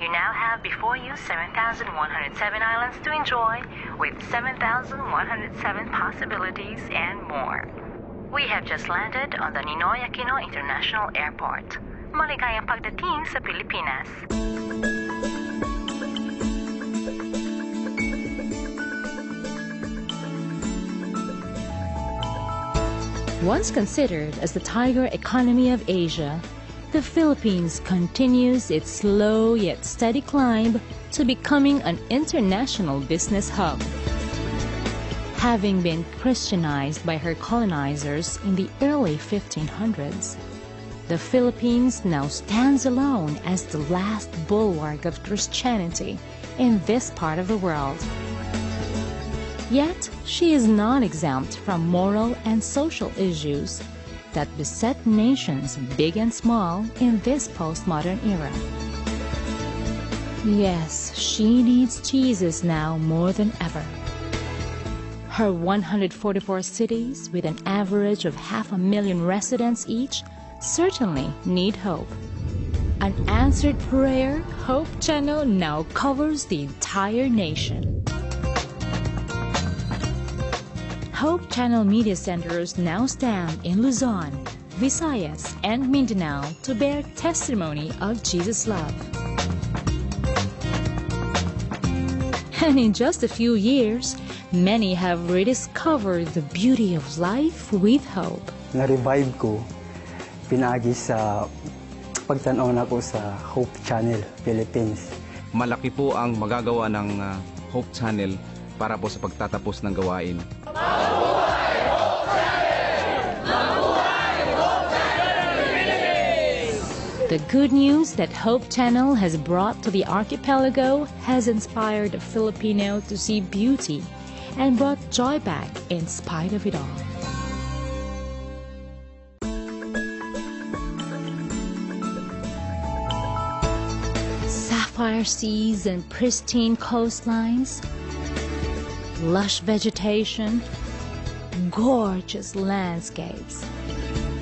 You now have before you 7,107 islands to enjoy, with 7,107 possibilities and more. We have just landed on the Ninoy Aquino International Airport. Maligayang pagdating sa Pilipinas. Once considered as the tiger economy of Asia, the Philippines continues its slow yet steady climb to becoming an international business hub. Having been Christianized by her colonizers in the early 1500s, the Philippines now stands alone as the last bulwark of Christianity in this part of the world. Yet, she is not exempt from moral and social issues that beset nations big and small in this postmodern era. Yes, she needs Jesus now more than ever. Her 144 cities, with an average of half a million residents each, certainly need hope. An answered prayer, Hope Channel now covers the entire nation. Hope Channel Media Centers now stand in Luzon, Visayas, and Mindanao to bear testimony of Jesus' love. And in just a few years, many have rediscovered the beauty of life with hope. Na-revive ko, pinagi sa pagtanaw na ko sa Hope Channel, Philippines. Malaki po ang magagawa ng uh, Hope Channel para po sa pagtatapos ng gawain. Mabuhay Hope Challenge! Mabuhay Hope Challenge! The good news that Hope Channel has brought to the archipelago has inspired the Filipino to see beauty and brought joy back in spite of it all. Sapphire seas and pristine coastlines lush vegetation, gorgeous landscapes.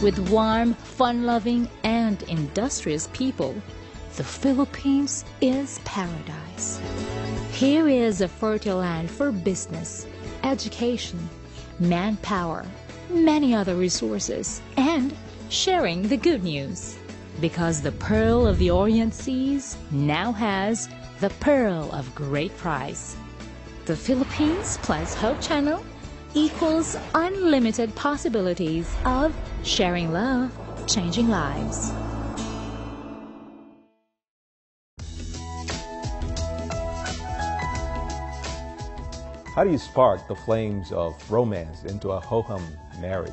With warm, fun loving, and industrious people, the Philippines is paradise. Here is a fertile land for business, education, manpower, many other resources, and sharing the good news. Because the pearl of the Orient Seas now has the pearl of great price. The Philippines plus Hope Channel equals unlimited possibilities of sharing love, changing lives. How do you spark the flames of romance into a ho-hum marriage?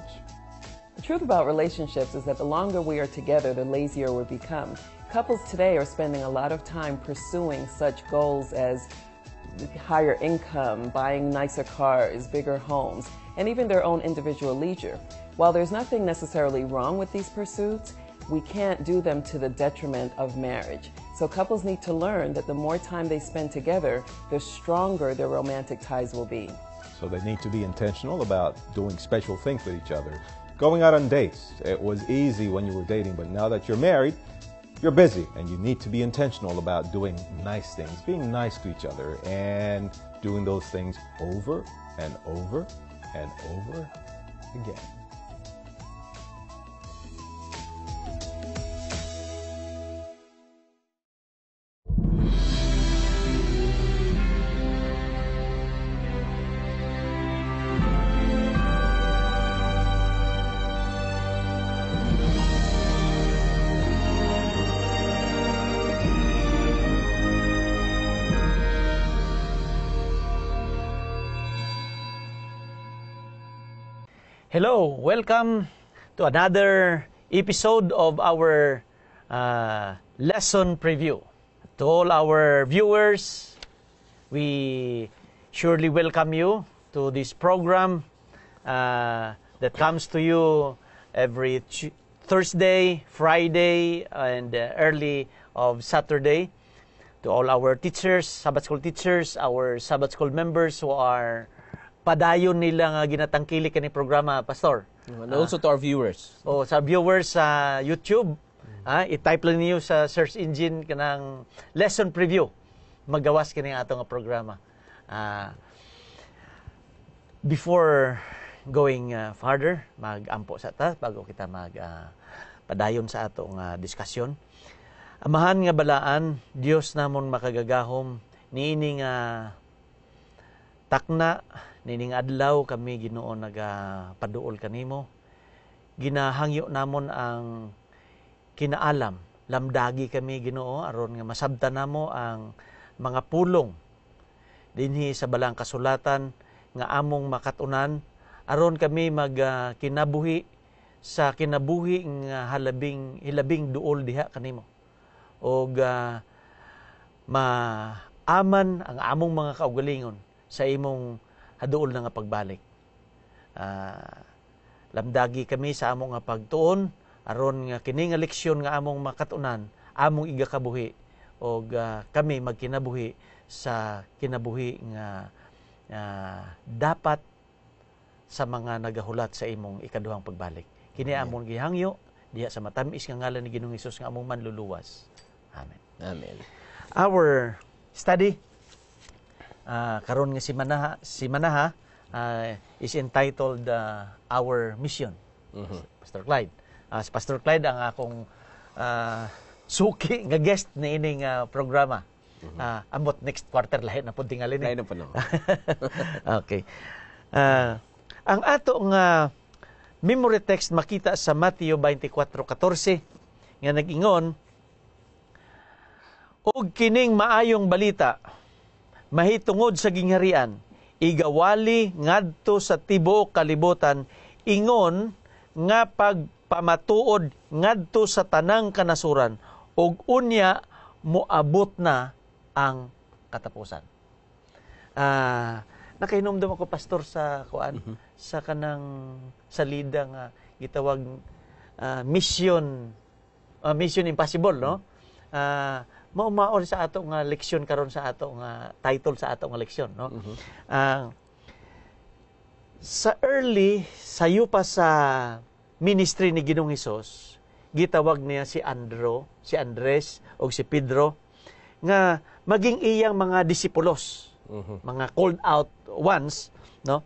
The truth about relationships is that the longer we are together, the lazier we become. Couples today are spending a lot of time pursuing such goals as higher income, buying nicer cars, bigger homes, and even their own individual leisure. While there's nothing necessarily wrong with these pursuits, we can't do them to the detriment of marriage. So couples need to learn that the more time they spend together, the stronger their romantic ties will be. So they need to be intentional about doing special things with each other. Going out on dates, it was easy when you were dating, but now that you're married, you're busy and you need to be intentional about doing nice things, being nice to each other, and doing those things over and over and over again. Hello, welcome to another episode of our uh, lesson preview. To all our viewers, we surely welcome you to this program uh, that comes to you every Thursday, Friday, and uh, early of Saturday. To all our teachers, Sabbath school teachers, our Sabbath school members who are padayon nila nga ginatangkili kani programa pastor mm, and also uh, to our viewers oh sa viewers sa uh, YouTube mm-hmm. uh, i-type lang niyo sa search engine kanang lesson preview magawas kini atong programa uh, before going uh, ah, further magampo sa ta bago kita mag uh, padayon sa atong uh, diskusyon amahan nga balaan Dios namon makagagahom niini nga uh, takna nining adlaw kami Ginoo nagapaduol kanimo ginahangyo namon ang kinaalam lamdagi kami Ginoo aron nga masabta namo ang mga pulong dinhi sa balang kasulatan nga among makatunan aron kami magkinabuhi uh, sa kinabuhi nga halabing hilabing duol diha kanimo og uh, maaman ang among mga kaugalingon sa imong haduol nga pagbalik. Uh, lamdagi kami sa among nga pagtuon aron nga kini nga leksyon nga among makatunan, among igakabuhi og uh, kami magkinabuhi sa kinabuhi nga uh, dapat sa mga nagahulat sa imong ikaduhang pagbalik. Kini among gihangyo diha sa matamis nga ngalan ni Ginoong Hesus nga among manluluwas. Amen. Amen. Our study uh, karon nga si Manaha si Manaha uh, is entitled uh, Our Mission. Mm-hmm. Pastor Clyde. Uh, si Pastor Clyde ang akong uh, suki nga guest na ining uh, programa. Mm-hmm. Uh, ambot next quarter lahi na pud tingali ni. Lahi na po okay. Uh, ang ato nga memory text makita sa Matthew 24:14 nga nagingon og kining maayong balita mahitungod sa gingharian igawali ngadto sa tibuok kalibutan ingon nga pagpamatuod ngadto sa tanang kanasuran og unya moabot na ang katapusan. Ah, nakahinomdom ako pastor sa kuan mm-hmm. sa kanang salida nga gitawag uh, mission uh, mission impossible no. Mhm. Ah, uh, maumaon sa atong nga leksyon karon sa atong nga title sa atong leksyon no mm-hmm. uh, sa early sayo pa sa ministry ni Ginoong Hesus gitawag niya si Andro si Andres o si Pedro nga maging iyang mga disipulos mm-hmm. mga called out ones no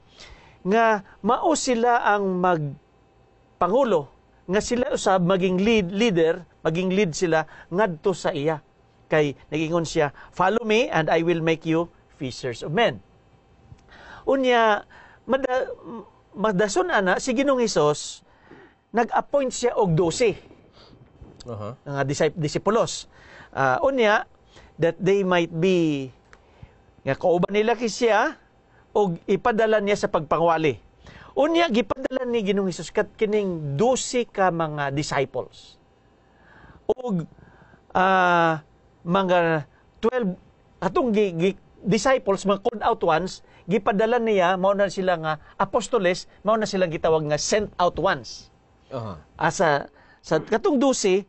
nga mao sila ang mag pangulo nga sila usab maging lead leader maging lead sila ngadto sa iya kay nagingon siya, "Follow me and I will make you fishers of men." Unya mada, magdason ana si Ginoong Hesus nag-appoint siya og 12 uh-huh. nga disipulos. Uh, unya that they might be nga kauban nila kay siya og ipadala niya sa pagpangwali. Unya gipadala ni Ginoong Hesus kat kining 12 ka mga disciples. Og uh, mga 12 atong gi, gi, disciples mga called out ones gipadala niya mao na sila nga apostoles mao na sila gitawag nga sent out ones uh-huh. Ah, asa sa katong 12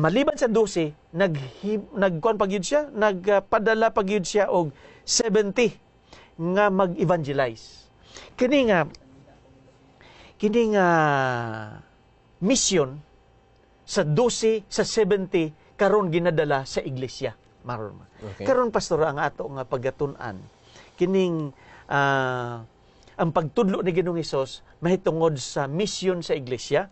maliban sa 12 nag nagkuan pagyud siya nagpadala pagyud siya og 70 nga mag-evangelize kini nga kini nga mission sa 12 sa 70 karon ginadala sa iglesia maron Okay. Karon pastor ang ato nga pagatun-an kining uh, ang pagtudlo ni Ginoong Hesus mahitungod sa misyon sa iglesia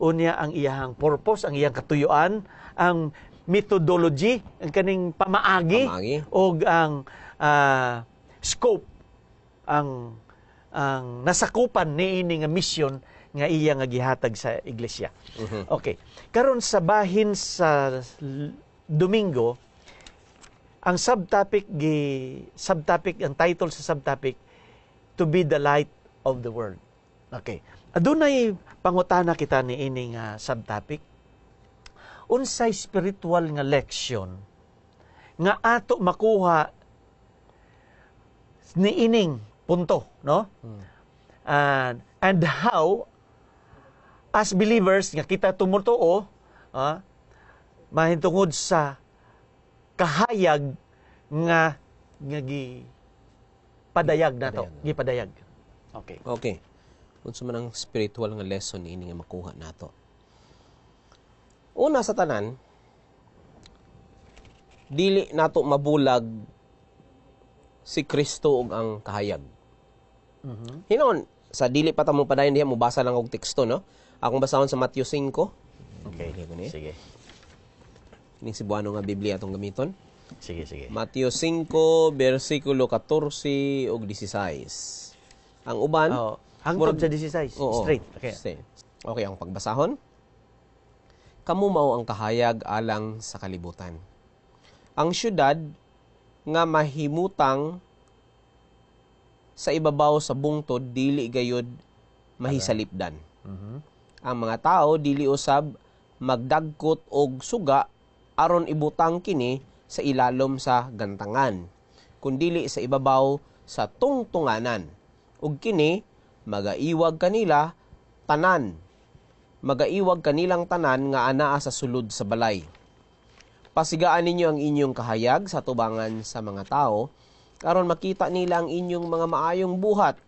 unya ang iyang purpose ang iyang katuyuan ang methodology ang kaning pamaagi, pamaagi. og ang uh, scope ang ang nasakupan ni ini nga misyon nga iya nga gihatag sa iglesia. Mm-hmm. Okay. Karon sa bahin sa Domingo, ang subtopic gi subtopic ang title sa subtopic to be the light of the world. Okay. Adunay pangutana kita ni ining uh, subtopic. Unsay spiritual nga leksyon nga ato makuha ni ining punto, no? Hmm. Uh, and how as believers nga kita ha ah, mahitungod sa kahayag nga nga gi padayag nato gi padayag okay okay unsa man ang spiritual nga lesson ini nga makuha nato una sa tanan dili nato mabulag si Kristo og ang kahayag mm-hmm. hinon sa dili pa ta mo padayon diha mo basa lang og teksto no Akong basahon sa Matthew 5. Okay, okay mm-hmm. eh. sige. si Buano nga Biblia atong gamiton. Sige, sige. Matthew 5, versikulo 14 ug 16. Ang uban, oh, hangtod sa 16, oo, straight. Okay. Okay, ang pagbasahon. Kamu mao ang kahayag alang sa kalibutan. Ang syudad nga mahimutang sa ibabaw sa bungtod dili gayod mahisalipdan. Mm-hmm. Ang mga tao dili usab magdagkot og suga aron ibutang kini sa ilalom sa gantangan kundili sa ibabaw sa tungtunganan ug kini magaiwag kanila tanan magaiwag kanilang tanan nga anaa sa sulod sa balay pasigaan ninyo ang inyong kahayag sa tubangan sa mga tao aron makita nila ang inyong mga maayong buhat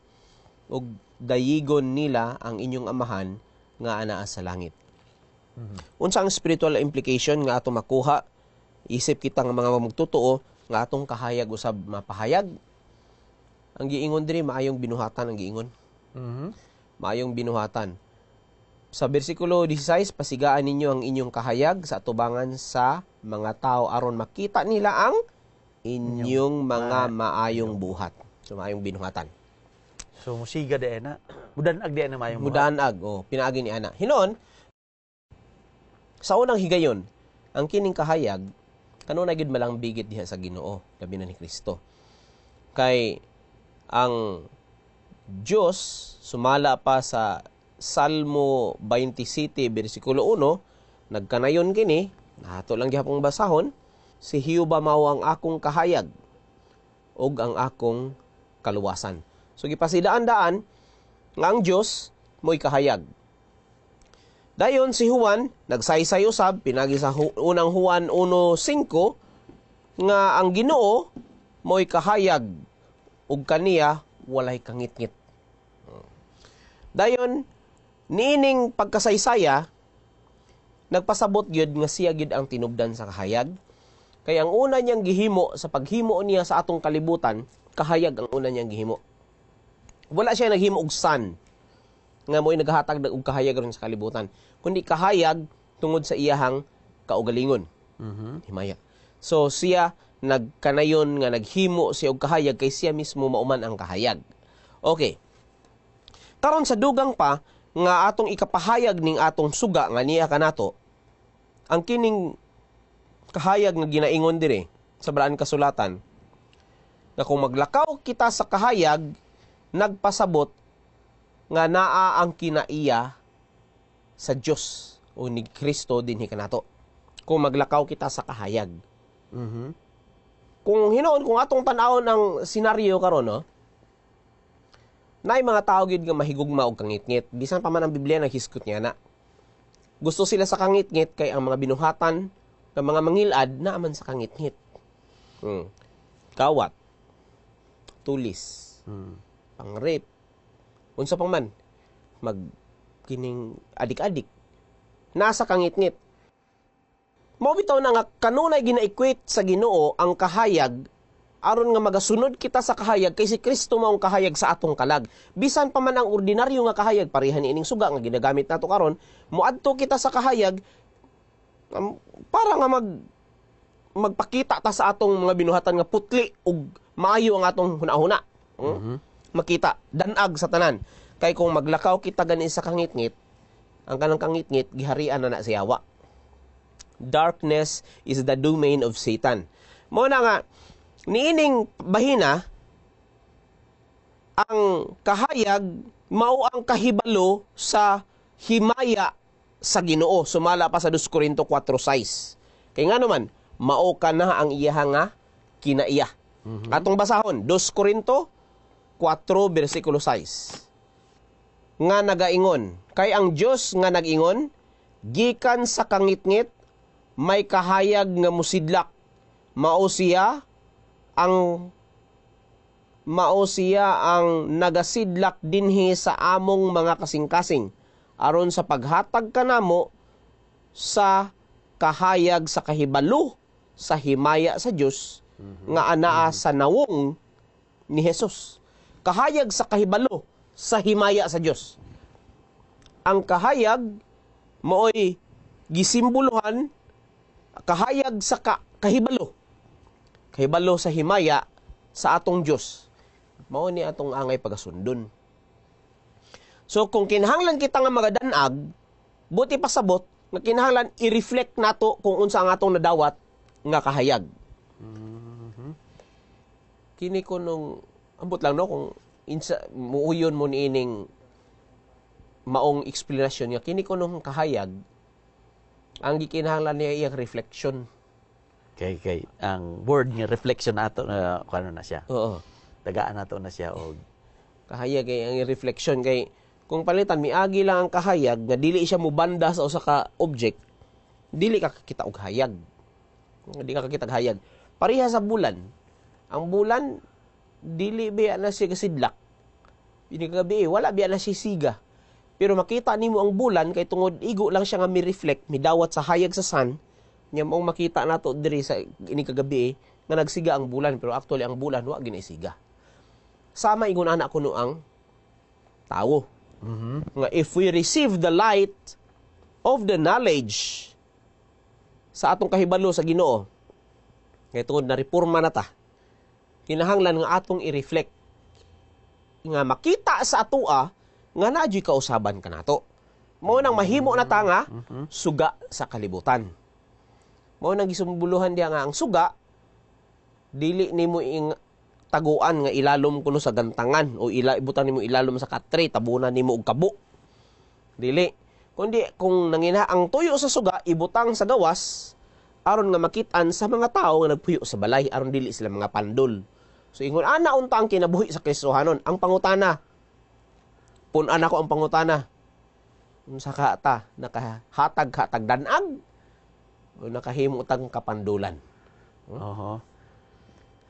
ug dayigon nila ang inyong amahan nga anaa sa langit. Mm-hmm. Unsa ang spiritual implication nga atong makuha isip kita nga mga magtotoo nga atong kahayag usab mapahayag ang giingon diri maayong binuhatan ang giingon. Mm-hmm. Maayong binuhatan. Sa bersikulo 16 pasigaan ninyo ang inyong kahayag sa atubangan sa mga tao aron makita nila ang inyong mga maayong buhat. So maayong binuhatan. So musiga de ana. Mudan ag de ana mayo. ag oh, pinaagi ni ana. Hinon sa unang higayon, ang kining kahayag kanu na gid malang bigit diha sa Ginoo, labi na ni Kristo. Kay ang Dios sumala pa sa Salmo 27 bersikulo 1 nagkanayon kini nato lang gihapon basahon si Hiuba mao ang akong kahayag og ang akong kaluwasan So gipasidaan-daan nga ang Dios mo'y kahayag. Dayon si Juan nagsaysay usab pinagi sa unang Juan 1:5 nga ang Ginoo mo'y kahayag ug kaniya walay kangitngit. Dayon niining pagkasaysaya nagpasabot gyud nga siya gyud ang tinubdan sa kahayag. Kaya ang una niyang gihimo sa paghimo niya sa atong kalibutan, kahayag ang una niyang gihimo wala siya naghimo og sun nga mo'y naghatag og kahayag ron sa kalibutan kundi kahayag tungod sa iyahang kaugalingon mm-hmm. himaya so siya nagkanayon nga naghimo siya og kahayag kay siya mismo mauman ang kahayag okay karon sa dugang pa nga atong ikapahayag ning atong suga nga niya kanato ang kining kahayag nga ginaingon dire sa balaan kasulatan na kung maglakaw kita sa kahayag nagpasabot nga naa ang kinaiya sa Dios o ni Kristo dinhi kanato. Kung maglakaw kita sa kahayag. Mm-hmm. Kung hinoon kung atong tan-aw ng senaryo karon no. Nay mga tao gyud nga mahigugma og kangitngit bisan pa man ang Biblia naghiskot niya na. Gusto sila sa kangitngit kay ang mga binuhatan ng mga mangilad na aman sa kangitngit. Hmm. Kawat. Tulis. Hmm pang rape unsa pang man mag kining adik-adik nasa kangit-ngit mao bitaw na nga kanunay gina-equate sa Ginoo ang kahayag aron nga magasunod kita sa kahayag kay si Kristo mao ang kahayag sa atong kalag. Bisan pa man ang ordinaryo nga kahayag parehan ining suga nga ginagamit nato karon, moadto kita sa kahayag um, para nga mag magpakita ta sa atong mga binuhatan nga putli ug maayo ang atong hunahuna. Hmm? Mm-hmm makita danag sa tanan kay kung maglakaw kita gani sa kangitngit ang kanang kangitngit giharian na na si awa darkness is the domain of Satan mo na nga niining bahina ang kahayag mao ang kahibalo sa himaya sa Ginoo sumala pa sa 2 Korinto 4:6 kay nga naman mao ka na ang iya kinaiya mm-hmm. atong basahon 2 Korinto 4 bersikulo 6. Nga nagaingon, kay ang Dios nga nagingon, gikan sa kangitngit may kahayag nga musidlak, mao siya ang mao siya ang nagasidlak dinhi sa among mga kasing-kasing aron sa paghatag kanamo sa kahayag sa kahibalo sa himaya sa Dios mm-hmm. nga anaa sa nawong ni Jesus kahayag sa kahibalo sa himaya sa Dios. Ang kahayag maoy gisimbolohan kahayag sa ka, kahibalo. Kahibalo sa himaya sa atong Dios. Mao ni atong angay pagasundon. So kung kinahanglan kita nga magadanag, buti pasabot nga kinahanglan i-reflect nato kung unsa ang atong nadawat nga kahayag. Mm-hmm. Kini ko nung ambot lang no kung insa muuyon mo niining maong explanation nga kini ko nung kahayag ang gikinahanglan niya iyang reflection kay kay ang word niya, reflection ato na uh, ano na siya oo tagaan nato na siya og kahayag kay ang reflection kay kung palitan miagi lang ang kahayag na dili siya mubanda sa usa ka object dili ka kita og hayag Dili ka kakita hayag pareha sa bulan ang bulan dili biya na siya kasidlak. Pinagabi, wala biya na siya siga. Pero makita nimo ang bulan kay tungod igo lang siya nga mi-reflect, midawat sa hayag sa sun, nya mong makita nato diri sa ini kagabi nga nagsiga ang bulan pero actually ang bulan wa gini siga. Sama ingon ana kuno ang tawo. Mm-hmm. Nga if we receive the light of the knowledge sa atong kahibalo sa Ginoo, kay tungod na reforma na ta, kinahanglan nga atong i-reflect nga makita sa atua ah, nga nadyo'y kausaban ka nato. Mao nang mahimo na tanga mm-hmm. suga sa kalibutan. Mao nang gisumbuluhan diya nga ang suga dili nimo ing taguan nga ilalom kuno sa gantangan o ila ibutan nimo ilalom sa katre tabunan nimo og kabo. Dili. Kundi kung nangina ang tuyo sa suga ibutang sa gawas aron nga makitan sa mga tao nga nagpuyo sa balay aron dili sila mga pandol. So ingon ana unta ang kinabuhi sa Kristohanon, ang pangutana. Pun ana ko ang pangutana. Unsa ka ta nakahatag hatag danag o nakahimo tang kapandulan. Hmm? Oho.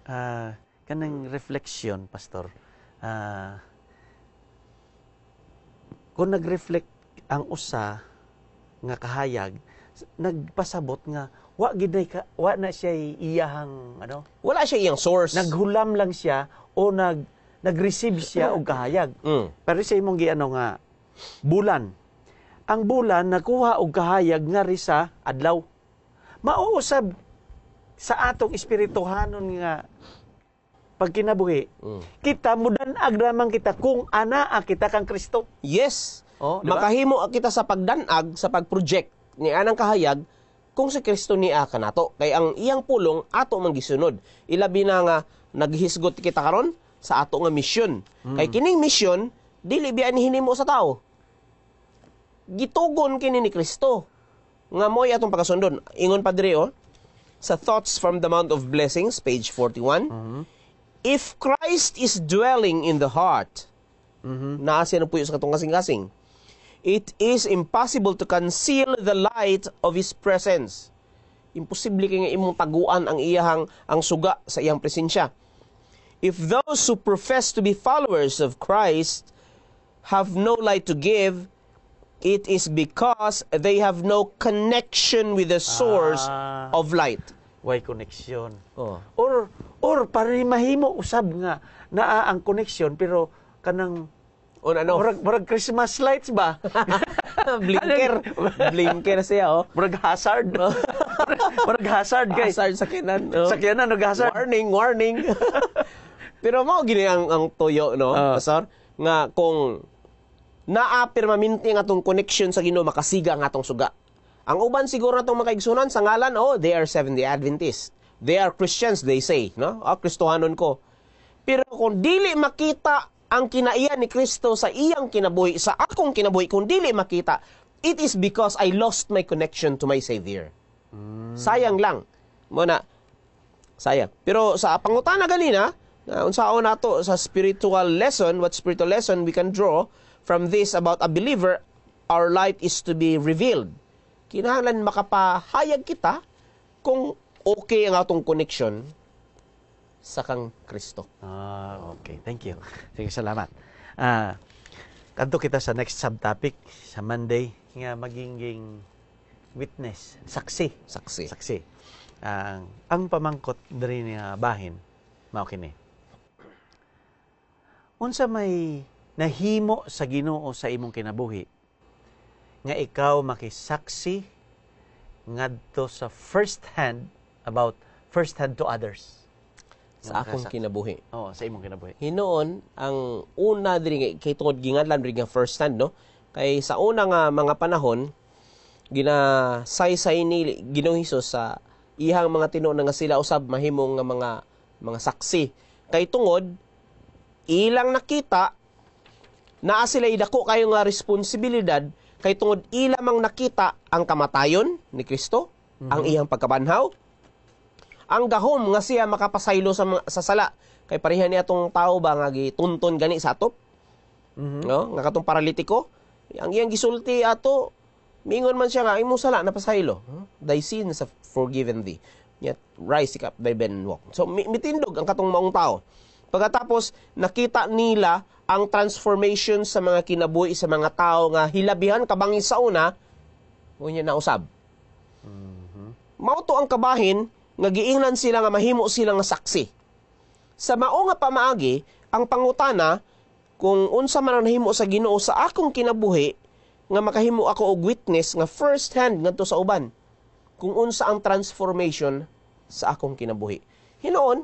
Ah, uh, kanang reflection, pastor. Ah, uh, kung nag-reflect ang usa nga kahayag, nagpasabot nga wa gid ka wa na siya iyahang ano wala siya iyang source naghulam lang siya o nag nagreceive siya og kahayag mm. pero sa imong giano nga bulan ang bulan nakuha og kahayag nga ri sa adlaw usab sa atong espirituhanon nga pagkinabuhi mm. kita mudan agramang kita kung anaa kita kang Kristo yes oh, diba? makahimo kita sa pagdanag sa pagproject ni anang kahayag kung si Kristo niya kanato kay ang iyang pulong ato man gisunod ilabi na nga naghisgot kita karon sa ato nga misyon mm. kay kining misyon dili biya hinimo sa tao gitugon kini ni Kristo nga moy atong pagasundon ingon pa diri oh sa Thoughts from the Mount of Blessings, page 41. Mm-hmm. If Christ is dwelling in the heart, mm-hmm. naa siya na po yung sa katong kasing-kasing. It is impossible to conceal the light of His presence. Imposible kay nga imong taguan ang iyang ang suga sa iyang presensya. If those who profess to be followers of Christ have no light to give, it is because they have no connection with the source ah, of light. Way connection. Oh. Or or pare mahimo usab nga naa ang connection pero kanang On ano? Murag, murag Christmas lights ba? blinker. blinker siya, oh. Murag hazard. Oh. murag hazard, guys. Hazard sa kinan. Oh. Sa kinan, no, hazard. Warning, warning. Pero mao gini ang, ang tuyo, no, uh. Pastor? Nga kung naa permanente ang atong connection sa Ginoo makasiga ang atong suga. Ang uban siguro atong makaigsunan sa ngalan, oh, they are Seventh-day Adventists. They are Christians, they say, no? Ah, Kristohanon ko. Pero kung dili makita ang kinaiya ni Kristo sa iyang kinabuhi, sa akong kinabuhi, kung dili makita, it is because I lost my connection to my Savior. Sayang lang. Mo na, sayang. Pero sa pangutana ganina, na unsaon nato sa spiritual lesson, what spiritual lesson we can draw from this about a believer, our light is to be revealed. Kinahanglan makapahayag kita kung okay ang atong connection sa kang Kristo. Ah, okay. Thank you. Sige, salamat. Ah, kanto kita sa next subtopic sa Monday nga magiging witness, saksi. Saksi. Saksi. Ang uh, ang pamangkot diri nga ah, bahin mao kini. Unsa may nahimo sa Ginoo sa imong kinabuhi nga ikaw makisaksi ngadto sa first hand about first hand to others sa akong kinabuhi. Oo, oh, sa imong kinabuhi. Hinoon, ang una diri kay tungod gingadlan diri nga first stand no. Kay sa una nga mga panahon ginasaysay ni Ginoo Hesus sa ihang mga tinuod nga sila usab mahimong nga mga mga saksi. Kay tungod ilang nakita na sila idako kayo nga responsibilidad kay tungod mang nakita ang kamatayon ni Kristo, mm-hmm. ang mhm. iyang pagkabanhaw, ang gahom nga siya makapasaylo sa, sa sala. Kay pareha niya tong tao ba nga gituntun gani sa atop? Mm-hmm. No? Nga katong paralitiko. Ang iyang gisulti ato, mingon man siya nga, imo sala, na pasaylo Thy sins have forgiven thee. Yet rise up thy ben walk. So mitindog ang katong maong tao. Pagkatapos, nakita nila ang transformation sa mga kinabuhi sa mga tao nga hilabihan kabangis sa una, unya na usab. Mm-hmm. Mauto ang kabahin nga giingnan sila nga mahimo sila nga saksi. Sa mao nga pamaagi, ang pangutana kung unsa man ang nahimo sa Ginoo sa akong kinabuhi nga makahimo ako og witness nga first hand ngadto sa uban kung unsa ang transformation sa akong kinabuhi. Hinoon,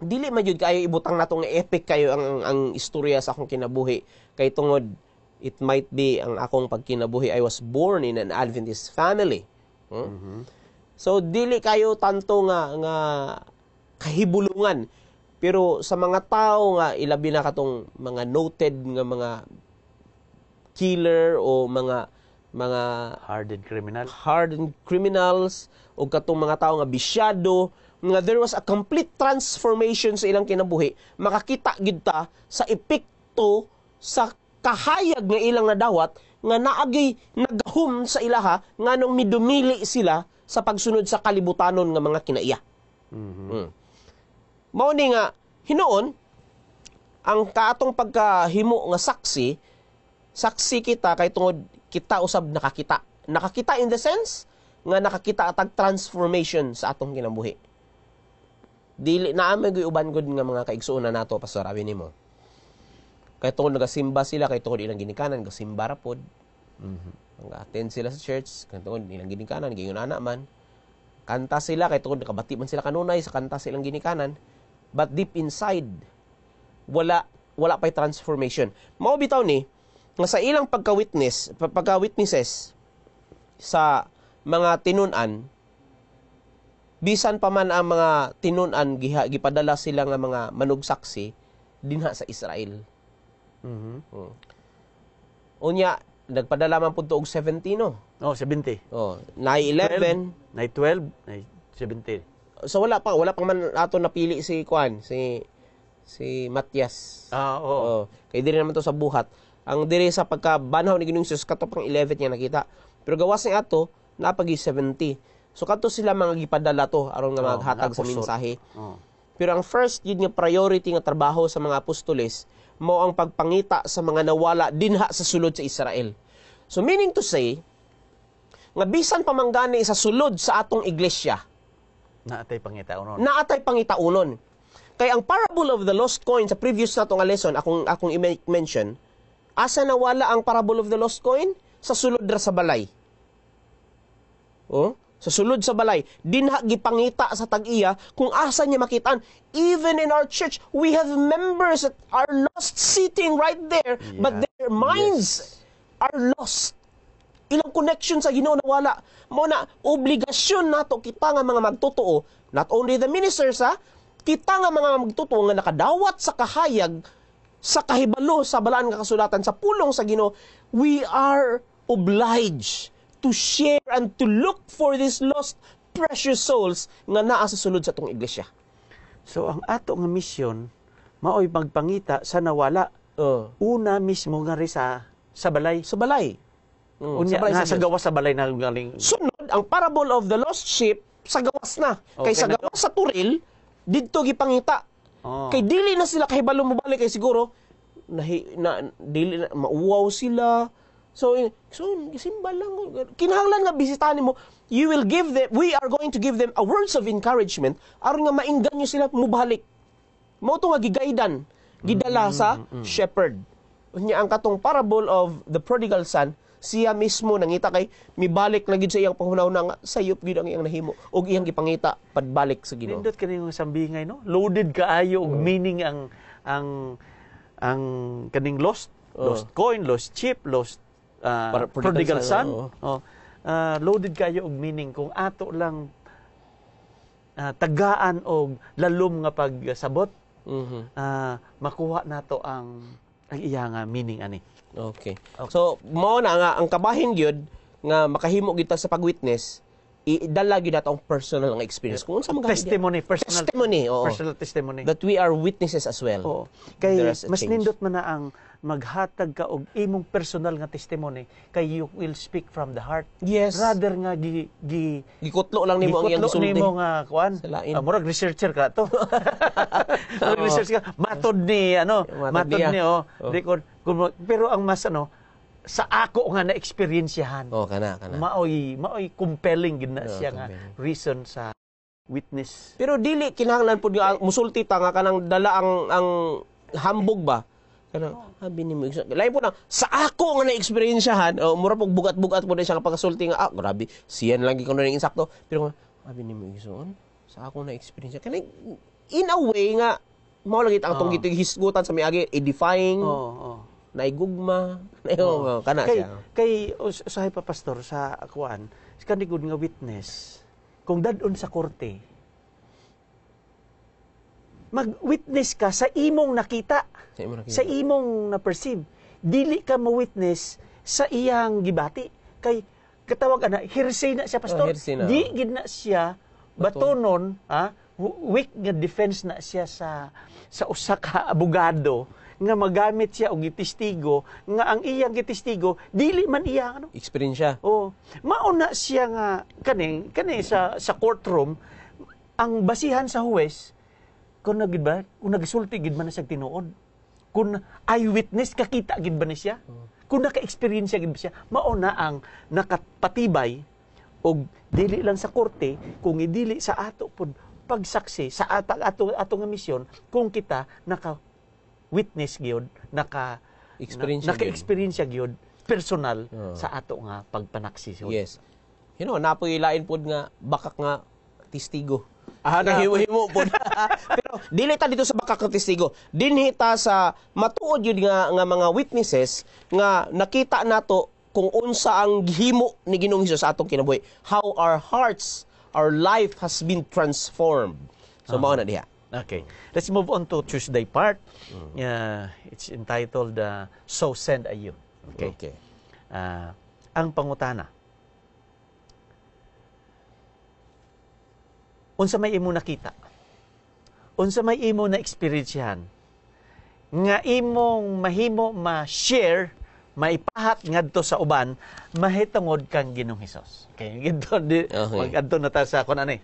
dili man jud kayo ibutang nato nga epic kayo ang, ang ang istorya sa akong kinabuhi kay tungod it might be ang akong pagkinabuhi I was born in an Adventist family. Hmm? Mm-hmm. So dili kayo tanto nga nga kahibulungan pero sa mga tao nga ilabi na katong mga noted nga mga killer o mga mga hardened criminal hardened criminals o katong mga tao nga bisyado nga there was a complete transformation sa ilang kinabuhi makakita gid ta sa epekto sa kahayag nga ilang nadawat nga naagay nagahum sa ilaha nganong midumili sila sa pagsunod sa kalibutanon nga mga kinaiya. Mm-hmm. Mm. Mao ni nga hinoon, ang kaatong pagkahimo nga saksi saksi kita kay tungod kita usab nakakita. Nakakita in the sense nga nakakita atag transformation sa atong kinabuhi. Dili na amay uban gud nga mga kaigsuonan nato pastor abi nimo. Kay tungod nagasimba sila kay tungod ilang ginikanan gasimba ra pod. Mm-hmm. Nag-attend sila sa church, kanto ilang ginikanan, gayon ana man. Kanta sila kay tungod nakabati man sila kanunay sa kanta silang ginikanan, but deep inside wala wala pay transformation. Mao bitaw ni nga sa ilang pagka-witness, pagka-witnesses sa mga tinunan bisan pa man ang mga tinunan gipadala sila nga mga manugsaksi dinha sa Israel. Mm-hmm. Hmm. Unya Nagpadala man punto og 70 no. Oh, 70. Oh, na 11, na 12, na 17. So wala pa, wala pa man ato napili si Kwan, si si Matias. Ah, oo. Oh. oh. Kay diri naman to sa buhat. Ang diri sa pagka banhaw ni Ginoong Jesus katop ng 11 niya nakita. Pero gawas ni ato napagi 70. So kadto sila mga gipadala to aron nga oh, maghatag sa mensahe. Oh. Pero ang first yun nga priority nga trabaho sa mga apostoles mao ang pagpangita sa mga nawala dinha sa sulod sa Israel. So meaning to say, nga bisan pamanggani sa sulod sa atong iglesia, naatay pangitaunon. Naatay pangitaunon. Kay ang parable of the lost coin sa previous na nga lesson akong akong i-mention, asa nawala ang parable of the lost coin sa sulod ra sa balay. Oh? sa sulod sa balay dinha gipangita sa tag-iya kung asa niya makitaan even in our church we have members that are lost sitting right there yeah. but their minds yes. are lost ilang connection sa Ginoo nawala mo na obligasyon nato kita nga mga magtotoo not only the ministers ha kita nga mga magtotoo nga nakadawat sa kahayag sa kahibalo sa balaan nga kasulatan sa pulong sa Ginoo we are obliged to share and to look for these lost precious souls nga naa sa sulod sa tong iglesia. So ang ato nga misyon maoy magpangita sa nawala. Uh. Una mismo nga rin sa sa balay. Sa balay. Mm, Unya, sa balay, nga, sa, sa gawas sa balay na galing. Sunod ang parable of the lost sheep sa gawas na. Okay, Kay sa gawas sa turil didto gipangita. Oh. Kay dili na sila kahibalo mo balik kay siguro nahi, na dili na mauwaw sila So, so simba lang. Kinahanglan nga bisitahan mo. You will give them, we are going to give them a words of encouragement aron nga mainggan nyo sila mubalik. Mao to nga gigaidan, gidala mm, sa mm-hmm. shepherd. Unya ang katong parable of the prodigal son, siya mismo nangita kay mibalik na gid sa iyang panghunahuna nga sayop gid ang iyang nahimo og iyang gipangita padbalik sa Ginoo. Nindot kani yung sambingay no. Loaded kaayo og mm. meaning ang ang ang kaning lost, uh. lost coin, lost chip, lost uh, Para, prodigal son. Oh. Oh, uh, loaded kayo og meaning kung ato lang uh, tagaan og lalom nga pagsabot. Mm-hmm. Uh, makuha nato ang ang iya nga meaning ani. Okay. okay. So mo na nga ang kabahin gyud nga makahimo kita sa pagwitness idalag yun nato ang personal nga experience kung sa mga testimony personal testimony oo. personal testimony that we are witnesses as well oo. kay mas change. nindot man na ang maghatag ka og imong personal nga testimony kay you will speak from the heart yes rather nga gi gi gikutlo lang nimo ang iyang gisulti nimo nga kuan uh, murag researcher ka to murag researcher ka matod ni ano matod ni oh, oh. Di, kun, pero ang mas ano sa ako nga na eksperyensyahan. Oh, kana kana. Maoy maoy compelling gid na oh, siya nga reason sa witness. Pero dili kinahanglan pud nga ah, musulti ta nga kanang dala ang ang hambog ba? Kana oh. habi nimo lain po na sa ako nga na eksperyensyahan oh, mura pug bugat-bugat pud siya nga pagkasulti nga ah grabe siyan lang gikon ning insakto pero abi nimo igsoon ano? sa ako na eksperyensya kanang in a way nga mao lagi ang oh. tong gitugisgutan sa miagi edifying. Oh, oh naigugma, na oh. kana kay, siya. Kay, usahay pa pastor sa kuan, akuan, kanigod nga witness, kung dadon sa korte, mag-witness ka sa imong nakita, sa imong, nakita. Sa imong na-perceive. Dili ka ma-witness sa iyang gibati. Kay, katawag ana, hearsay na siya, oh, pastor. Oh, na. Di gid na siya, batonon, ha? Ah, weak nga defense na siya sa sa usa ka abogado nga magamit siya og gitistigo nga ang iyang gitistigo dili man iya ano eksperyensya oh mauna siya nga kaning kani sa sa courtroom ang basihan sa huwes kung na gid ba kung nagisulti gid man sa tinuod kung eyewitness kakita gid ba ni siya kung naka-experience gid ba siya mauna ang nakapatibay og dili lang sa korte kung idili sa ato pud pagsaksi sa atang ato ato nga misyon kung kita naka witness gyud naka experience na, naka-experience gyud personal uh. sa ato nga pagpanaksi so, yes you know napoy lain pod nga bakak nga testigo Ah, nahimo-himo pod. Pero dili ta dito sa bakak bakakatestigo. Dinhi ta sa matuod yun nga nga mga witnesses nga nakita nato kung unsa ang gihimo ni Ginoong Hesus atong kinabuhi. How our hearts, our life has been transformed. So uh-huh. mao na diha. Okay. Let's move on to Tuesday part. Uh, it's entitled uh, So Send a You. Okay. okay. Uh, ang pangutana. Unsa may imo nakita? Unsa may imo na experiencyahan? Nga imong mahimo ma-share maipahat ngadto sa uban mahitungod kang Ginong Hesus. Okay, gidto di okay. magadto na ta sa kun ano eh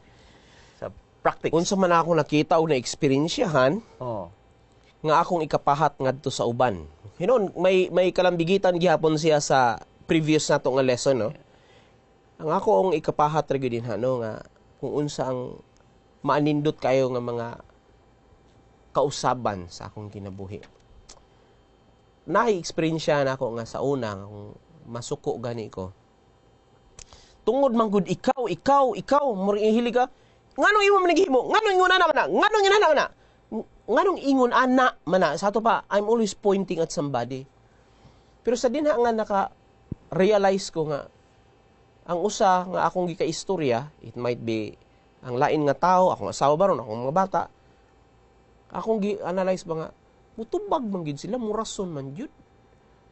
practice. Unsa man ako nakita o naeksperiensyahan, oh. nga akong ikapahat ngadto sa uban. Hinon, may may kalambigitan gihapon siya sa previous nato nga lesson, no? Ang ako ang ikapahat ra gyud no nga kung unsa ang maanindot kayo nga mga kausaban sa akong kinabuhi. Na-experience na ako nga sa una kung masuko gani ko. Tungod man gud ikaw, ikaw, ikaw, muring ka, nganong imo man naghimo nganong ingon ana man nganong ingon ana man nganong ingon ana man sa ato pa I'm always pointing at somebody pero sa dinha nga naka realize ko nga ang usa nga akong gikaistorya it might be ang lain nga tao akong asawa baron akong mga bata akong gi-analyze ba nga mutubag man gid sila murason man gyud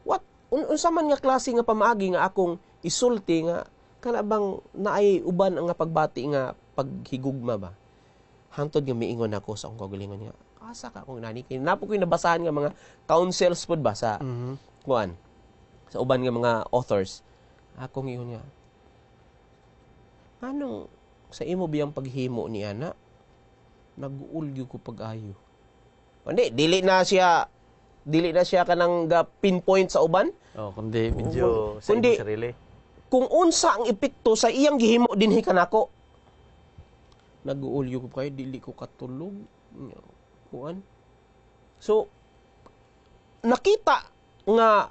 what un unsa man nga klase nga pamaagi nga akong isulti nga kanabang naay uban ang nga pagbati nga paghigugma ba? Hantod nga miingon ako sa akong kagalingon niya. Asa ka akong nani kay napo ko'y nabasahan nga mga counsels pud ba sa mm-hmm. kuan sa uban nga mga authors. Akong ingon niya. Anong sa imo biyang paghimo ni ana? Naguulgyo ko pag-ayo. Hindi, dili na siya dili na siya kanang pinpoint sa uban. Oh, kundi medyo sa kundi, sarili. Kung unsa ang epekto sa iyang gihimo dinhi kanako, nag-uulyo ko kayo dili ko katulog kuan so nakita nga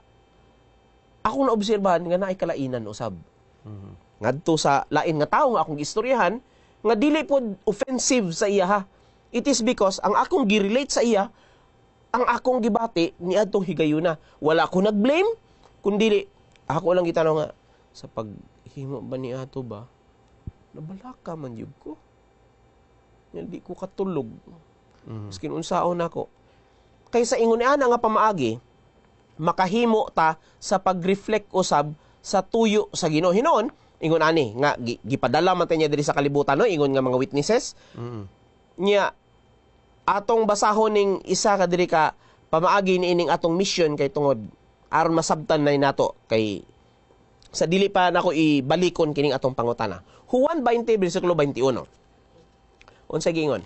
ako na obserbahan nga naay kalainan usab mm-hmm. ngadto sa lain nga tawo nga akong istoryahan nga dili pod offensive sa iya ha it is because ang akong girelate sa iya ang akong gibati ni adtong higayuna wala ko nagblame blame kundi ako lang gitanong nga sa paghimo ba ni ato ba nabalaka man jud ko hindi ko katulog. Mm. Mm-hmm. Maskin unsaon ako. Kaysa ingon ni ana nga pamaagi, makahimo ta sa pag-reflect usab sa tuyo sa Ginoo. Hinoon, ingon ani nga gipadala man niya diri sa kalibutan no, ingon nga mga witnesses. Mm. Mm-hmm. Nya atong basahon ning isa ka diri ka pamaagi ni ining atong mission kay tungod aron masabtan na nato kay sa dili pa nako ibalikon kining atong pangutana. Juan 20 bersikulo 21. Unsa gingon?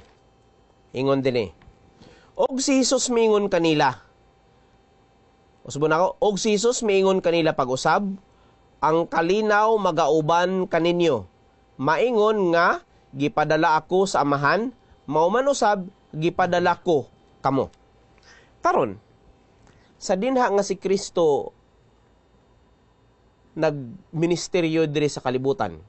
Ingon din eh. Og si Jesus mingon kanila. Usbon ako, og si Jesus mingon kanila pag-usab, ang kalinaw magauban kaninyo. Maingon nga gipadala ako sa amahan, mao man usab gipadala ko kamo. Karon, sa dinha nga si Kristo nagministeryo diri sa kalibutan.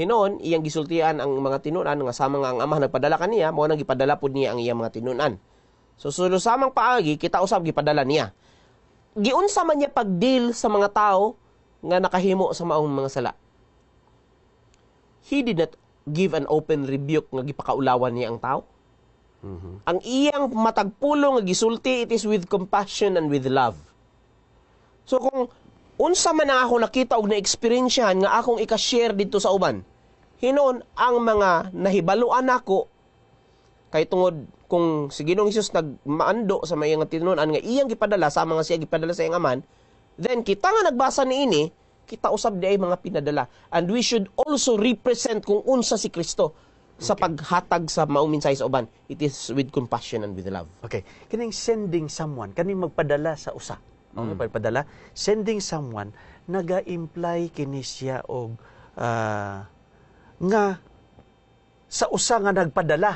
Hinon, iyang gisultian ang mga tinunan nga sama nga ang ama nagpadala kaniya, mao nang gipadala pud niya ang iyang mga tinunan. So sulo samang paagi kita usab gipadala niya. Giunsa man niya pagdeal sa mga tao nga nakahimo sa maong mga sala. He did not give an open rebuke nga gipakaulawan niya ang tao. Mm-hmm. Ang iyang matagpulo nga gisulti it is with compassion and with love. So kung unsa man ang ako nakita og naekspirensyahan nga akong ika-share didto sa uban. Hinon ang mga nahibaluan nako kay tungod kung si Ginoong Hesus nagmaando sa mga nga tinunan nga iyang gipadala sa mga siya gipadala sa iyang aman, then kita nga nagbasa niini, kita usab di ay mga pinadala. And we should also represent kung unsa si Kristo okay. sa paghatag sa mauminsay sa uban. It is with compassion and with love. Okay. Kining sending someone, kaning magpadala sa usa no, mm. pagpadala, sending someone, naga-imply kini siya og uh, nga sa usa nga nagpadala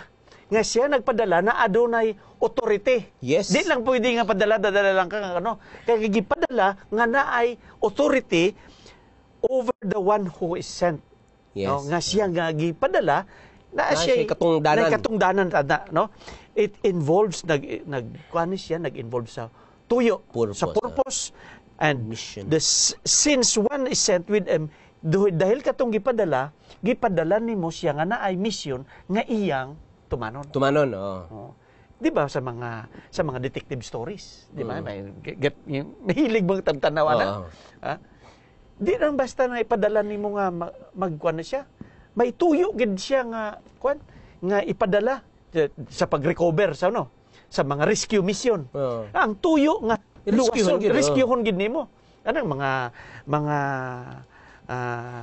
nga siya nagpadala na adunay authority. Yes. Di lang pwede nga padala dadala lang ka ano. kay gipadala nga naay authority over the one who is sent. Yes. No? Nga siya nga gipadala na, na siya katungdanan. Na katungdanan no? It involves nag nag kuan siya nag-involve sa tuyo purpose, sa ah. purpose and mission. The, since one is sent with um, dahil katong gipadala, gipadala nimo siya nga na ay mission nga iyang tumanon. Tumanon, oo. Oh. oh. 'Di ba sa mga sa mga detective stories, 'di ba? Mm. May get, mahilig bang tantanaw oh. Ha? Di lang basta na ipadala nimo nga mag, magkuan na siya. May tuyo gid siya nga kuan nga ipadala sa pag-recover sa ano sa mga rescue mission. Oh. Ang tuyo nga rescuehon gid oh. rescue hon gid nimo. Anang mga mga uh,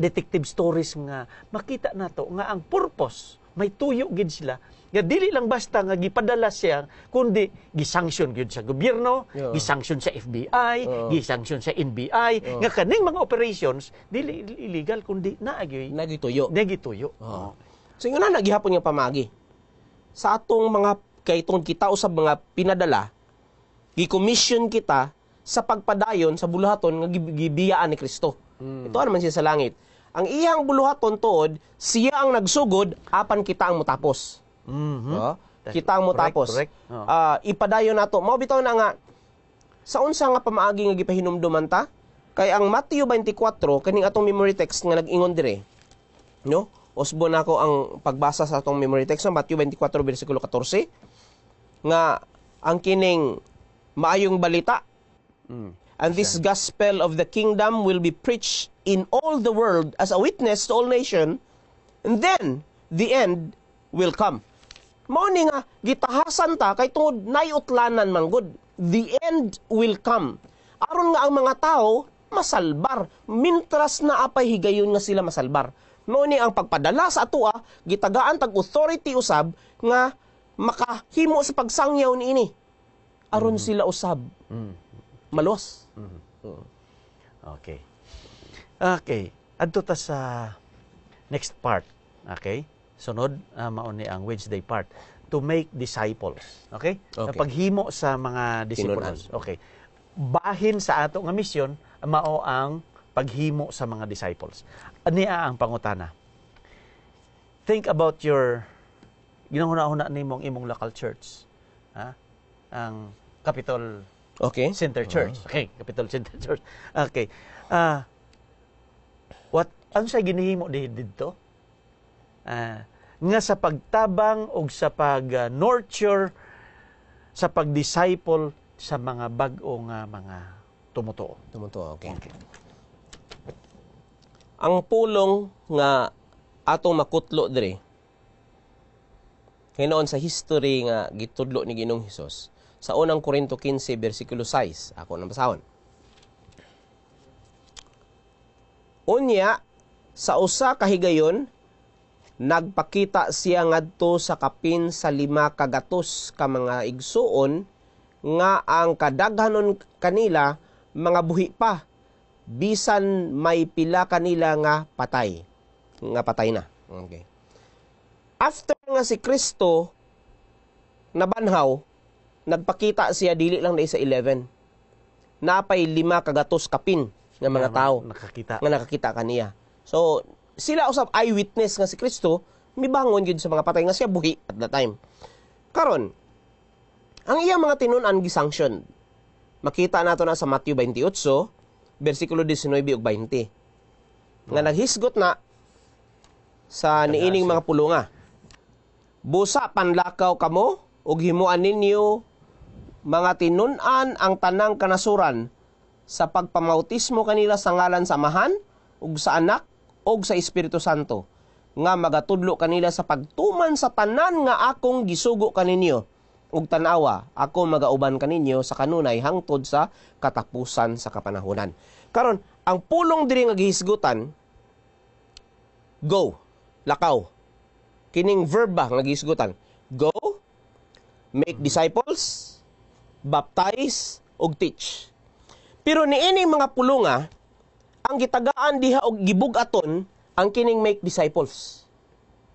detective stories nga makita nato nga ang purpose may tuyo gid sila nga dili lang basta nga gipadala siya kundi gisanction gyud sa gobyerno yeah. gisanction sa FBI yeah. gisanction sa NBI yeah. nga kaning mga operations dili illegal kundi naagyoy nagituyo nagituyo oh. Ah. so ingon na gihapon nga pamagi sa atong mga kay tong kita usab mga pinadala gikomission kita sa pagpadayon sa buluhaton nga gibiyaan ni Kristo. Mm. Ito naman siya sa langit. Ang iyang buluhaton tuod, siya ang nagsugod apan kita ang mutapos. Mm-hmm. No? Kita ang mutapos. Correct, correct. Oh. Uh, ipadayon nato. Mao bitaw na nga sa unsa nga pamaagi nga gipahinumduman ta kay ang Matthew 24 kaning atong memory text nga nag-ingon dire. No? Usbo na ako ang pagbasa sa atong memory text sa Matthew 24 bersikulo 14 nga ang kining maayong balita. Mm. And this sure. gospel of the kingdom will be preached in all the world as a witness to all nation, and then the end will come. Mao ni nga gitahasan ta kay tungod nayutlanan man gud. The end will come. Aron nga ang mga tao masalbar mintras na apay higayon nga sila masalbar. Mao ni ang pagpadala sa atoa gitagaan tag authority usab nga makahimo sa pagsangyaw ni ini aron mm -hmm. sila usab mhm. Mhm. mm -hmm. maluwas mm -hmm. okay okay adto ta sa next part okay sunod uh, ah, mao ni ang Wednesday part to make disciples okay, okay. Sa paghimo sa mga disciples okay bahin sa ato nga misyon mao ang paghimo sa mga disciples. Ani ang pangutana. Think about your ginahuna-huna nimo ang imong local church. Ha? Ang Capitol okay. Center ah. Church. Okay, Capitol Center Church. Okay. Uh, what ano siya ginihimo di didto? Uh, ah, nga sa pagtabang o sa pag-nurture, sa pag-disciple sa mga bagong uh, mga tumutuo. Tumutuo, okay. okay. Ang pulong nga atong makutlo diri Hinoon sa history nga gitudlo ni Ginoong Hesus sa unang Korinto 15 bersikulo 6 ako nang basahon. Unya sa usa ka higayon nagpakita siya ngadto sa kapin sa lima kagatos ka mga igsuon nga ang kadaghanon kanila mga buhi pa bisan may pila kanila nga patay nga patay na okay after nga si Kristo nabanhaw, nagpakita siya dili lang na sa 11. Napay lima kagatos kapin ng mga yeah, tao nakakita. nga nakakita kaniya. So, sila usab eyewitness nga si Kristo, mibangon gyud sa mga patay nga siya buhi at that time. Karon, ang iyang mga tinun-an gisanction. Makita nato na sa Matthew 28, versikulo 19 ug 20. Nga naghisgot na sa niining mga pulunga. Busa panlakaw kamo ug himuan ninyo mga tinun-an ang tanang kanasuran sa pagpamautismo kanila sa ngalan sa mahan ug sa Anak ug sa Espiritu Santo nga magatudlo kanila sa pagtuman sa tanan nga akong gisugo kaninyo ug tanawa ako magauban kaninyo sa kanunay hangtod sa katapusan sa kapanahunan karon ang pulong diri nga gihisgutan go lakaw kining verb ba nga gisgutan go make disciples baptize ug teach pero niining mga pulunga ang gitagaan diha og gibug-aton ang kining make disciples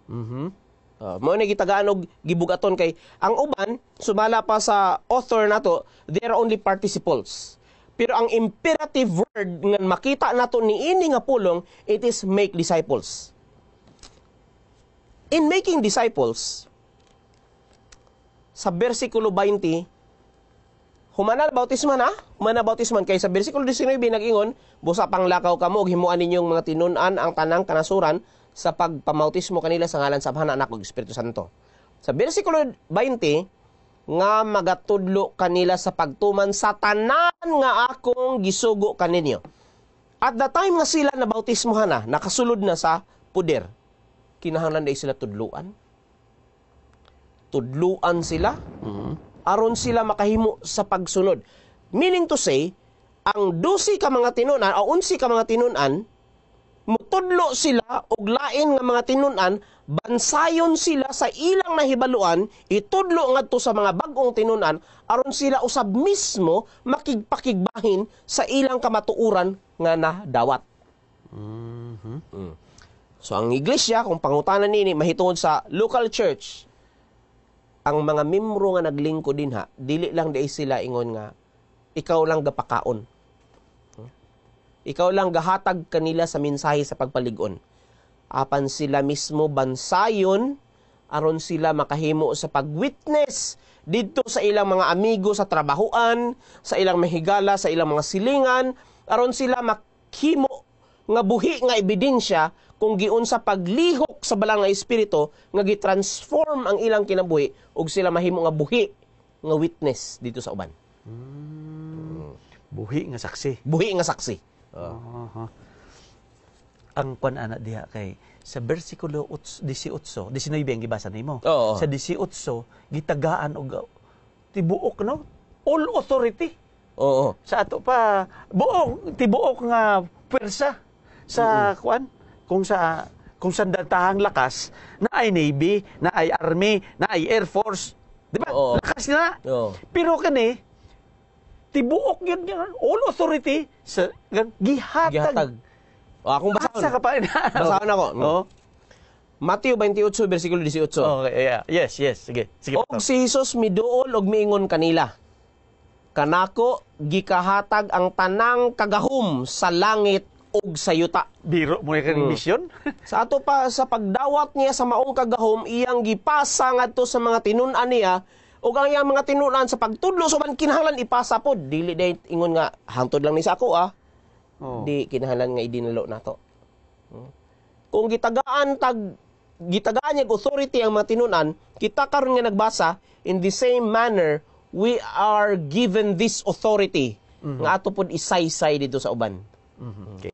mhm uh, mao ni gitagaan og gibug-aton kay ang uban sumala pa sa author nato they are only participles pero ang imperative word nga makita nato niini nga pulong it is make disciples in making disciples, sa versikulo 20, humana bautisman ha? Humana bautisman. Kay sa bersikulo 19, nag-ingon, Busa panglakaw kamo, himuan ninyong mga tinun-an ang tanang kanasuran sa pagpamautismo kanila sa ngalan sa Anak ug Espiritu Santo. Sa bersikulo 20, nga magatudlo kanila sa pagtuman sa tanan nga akong gisugo kaninyo. At the time nga sila nabautismohan na, nakasulod na sa puder kinahanglan na sila tudluan. Tudluan sila, mm-hmm. aron sila makahimo sa pagsunod. Meaning to say, ang dusi ka mga tinunan, o unsi ka mga tinunan, mutudlo sila og lain nga mga tinunan, bansayon sila sa ilang nahibaluan, itudlo ngadto sa mga bagong tinunan, aron sila usab mismo makigpakigbahin sa ilang kamatuuran nga nadawat. Mm-hmm. Mm. So ang iglesia, kung pangutanan nini, mahitungod sa local church, ang mga membro nga naglingkod din ha, dili lang di sila ingon nga, ikaw lang gapakaon. Hmm? Ikaw lang gahatag kanila sa mensahe sa pagpaligon. Apan sila mismo bansayon, aron sila makahimo sa pagwitness didto sa ilang mga amigo sa trabahuan, sa ilang mahigala, sa ilang mga silingan, aron sila makimo nga buhi nga ebidensya kung giun sa paglihok sa balangay espiritu nga gitransform ang ilang kinabuhi ug sila mahimo nga buhi nga witness dito sa uban. Hmm. Buhi nga saksi. Buhi nga saksi. Uh. Uh-huh. Ang kwan ana diha kay sa bersikulo 18, 19 ang gibasa nimo. Uh-huh. Sa 18 gitagaan og tibuok no all authority. Oo. Uh-huh. Sa ato pa buong tibuok nga pwersa sa uh-huh. kwan kung sa kung sa datahang lakas na ay Navy, na ay Army, na ay Air Force. Di ba? Oo. Lakas na. Oo. Pero kani, tibuok yun nga. All authority, sa, gihatag. Gihatag. Oh, ah, akong basahin. Asa ka pa. basahin ako. Oo. Oh. Matthew 28, versikulo 18. Okay, yeah. Yes, yes. Sige. Sige og si Jesus miduol og miingon kanila. Kanako gikahatag ang tanang kagahum sa langit og sayuta. Biro mo ni kanimisyon? Hmm. sa ato pa, sa pagdawat niya sa maong kagahom, iyang gipasa nga to sa mga tinunan niya, ug ang iyang mga tinunan sa pagtudlo uban kinahanglan ipasa pod dili day ingon nga hangtod lang ni sa ako ah oh. di kinahanglan nga idinalo nato hmm. kung gitagaan tag gitagaan niya authority ang mga tinunan kita karon nga nagbasa in the same manner we are given this authority mm-hmm. nga ato pod isaysay dito sa uban mm-hmm. okay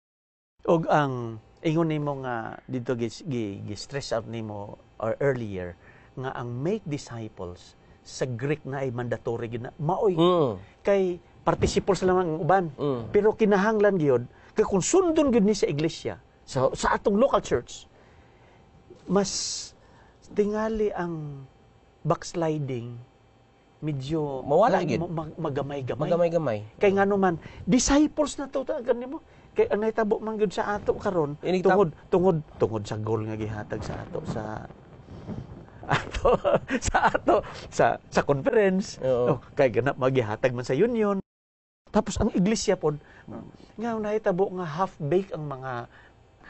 og ang ingon nimo nga dito gi-stress out nimo or earlier nga ang make disciples sa Greek na ay mandatory gina maoy mm. kay participles lamang ang uban mm. pero kinahanglan gyud kay kung sundon gyud ni sa iglesia sa, sa atong local church mas tingali ang backsliding medyo mawala gyud ma, magamay-gamay magamay-gamay kay nganuman disciples na to ta ganimo kay ang nahitabo man gyud sa ato karon tungod tungod tungod sa goal nga gihatag sa ato sa ato sa ato sa sa conference oh, kay ganap magihatag man sa union tapos ang iglesia pod nga nahitabo nga half bake ang mga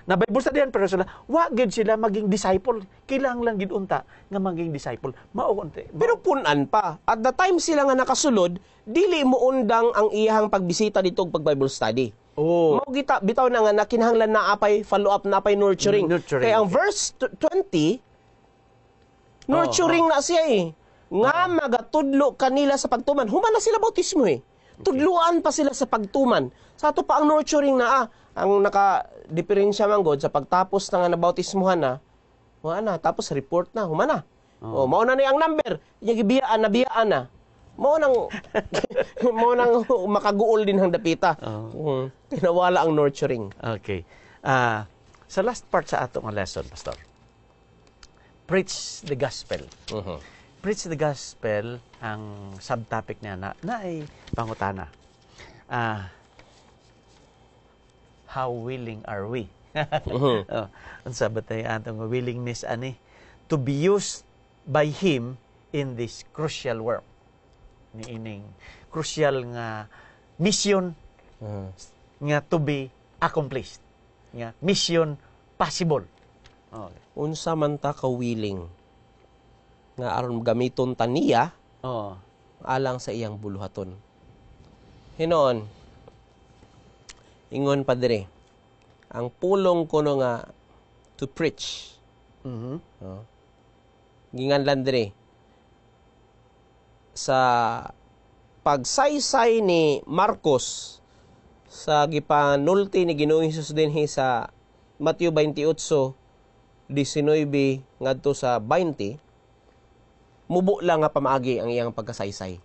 na Bible study yan, pero sila, wa gid sila maging disciple. Kailangan lang gid unta nga maging disciple. mao Ma pero punan pa. At the time sila nga nakasulod, dili mo undang ang iyang pagbisita dito pag Bible study. Oh. Mao gita bitaw na nga nakinhanglan na apay follow up na apay nurturing. Mm, nurturing. Kaya ang verse 20 nurturing oh, oh. na siya eh. Nga oh. magatudlo kanila sa pagtuman. Human na sila bautismo eh. Tudluan pa sila sa pagtuman. Sa ato pa ang nurturing na ah, ang naka-diferensya man God sa pagtapos na nga nabautismuhan na, wala na, tapos report na, human na. Oh. O, oh, mauna na yung number, yung ibiyaan, nabiyaan na mo nang mo nang makaguol din ang dapita. Oh. Tinawala hmm. ang nurturing. Okay. Uh, sa last part sa atong lesson, pastor. Preach the gospel. Uh-huh. Preach the gospel ang subtopic niya na, na ay pangutana. Uh, how willing are we? uh-huh. oh, atong willingness ani to be used by Him in this crucial work ining crucial nga mission mm. Mm-hmm. nga to be accomplished nga mission possible okay. Oh. unsa man ta ka willing nga aron gamiton ta niya oh. alang sa iyang buluhaton hinoon ingon padre ang pulong kuno nga to preach mm-hmm. oh. ginganlan dire sa pagsaysay ni Marcos sa gipanulti ni Ginoong Hesus dinhi sa Matthew 28 19 ngadto sa 20 mubo lang nga pamaagi ang iyang pagkasaysay.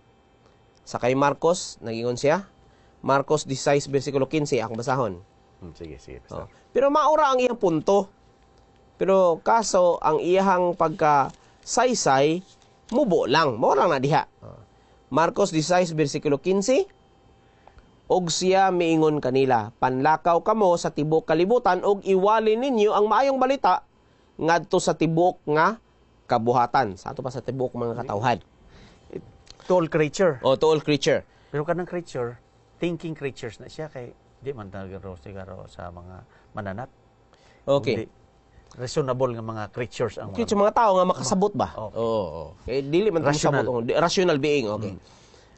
Sa kay Marcos nagingon siya Marcos 16 bersikulo 15 akong basahon. Hmm, sige, sige. Basta. Oh. Pero maura ang iyang punto. Pero kaso ang iyang pagkasaysay mubo lang mo lang na diha Marcos 16 bersikulo 15 Og siya miingon kanila panlakaw kamo sa tibok kalibutan og iwali ninyo ang maayong balita ngadto sa tibok nga kabuhatan sa ato pa sa tibok mga katawhan to all creature Oh, to all creature pero kanang creature thinking creatures na siya kay di man talaga siguro sa mga mananap. Okay. Kundi, reasonable nga mga creatures ang Kaya mga, mga tao nga makasabot ba? Oh. Oo. Okay. Oh, eh, oh. Kay dili man rational. sabot. Rational being, okay. Mm.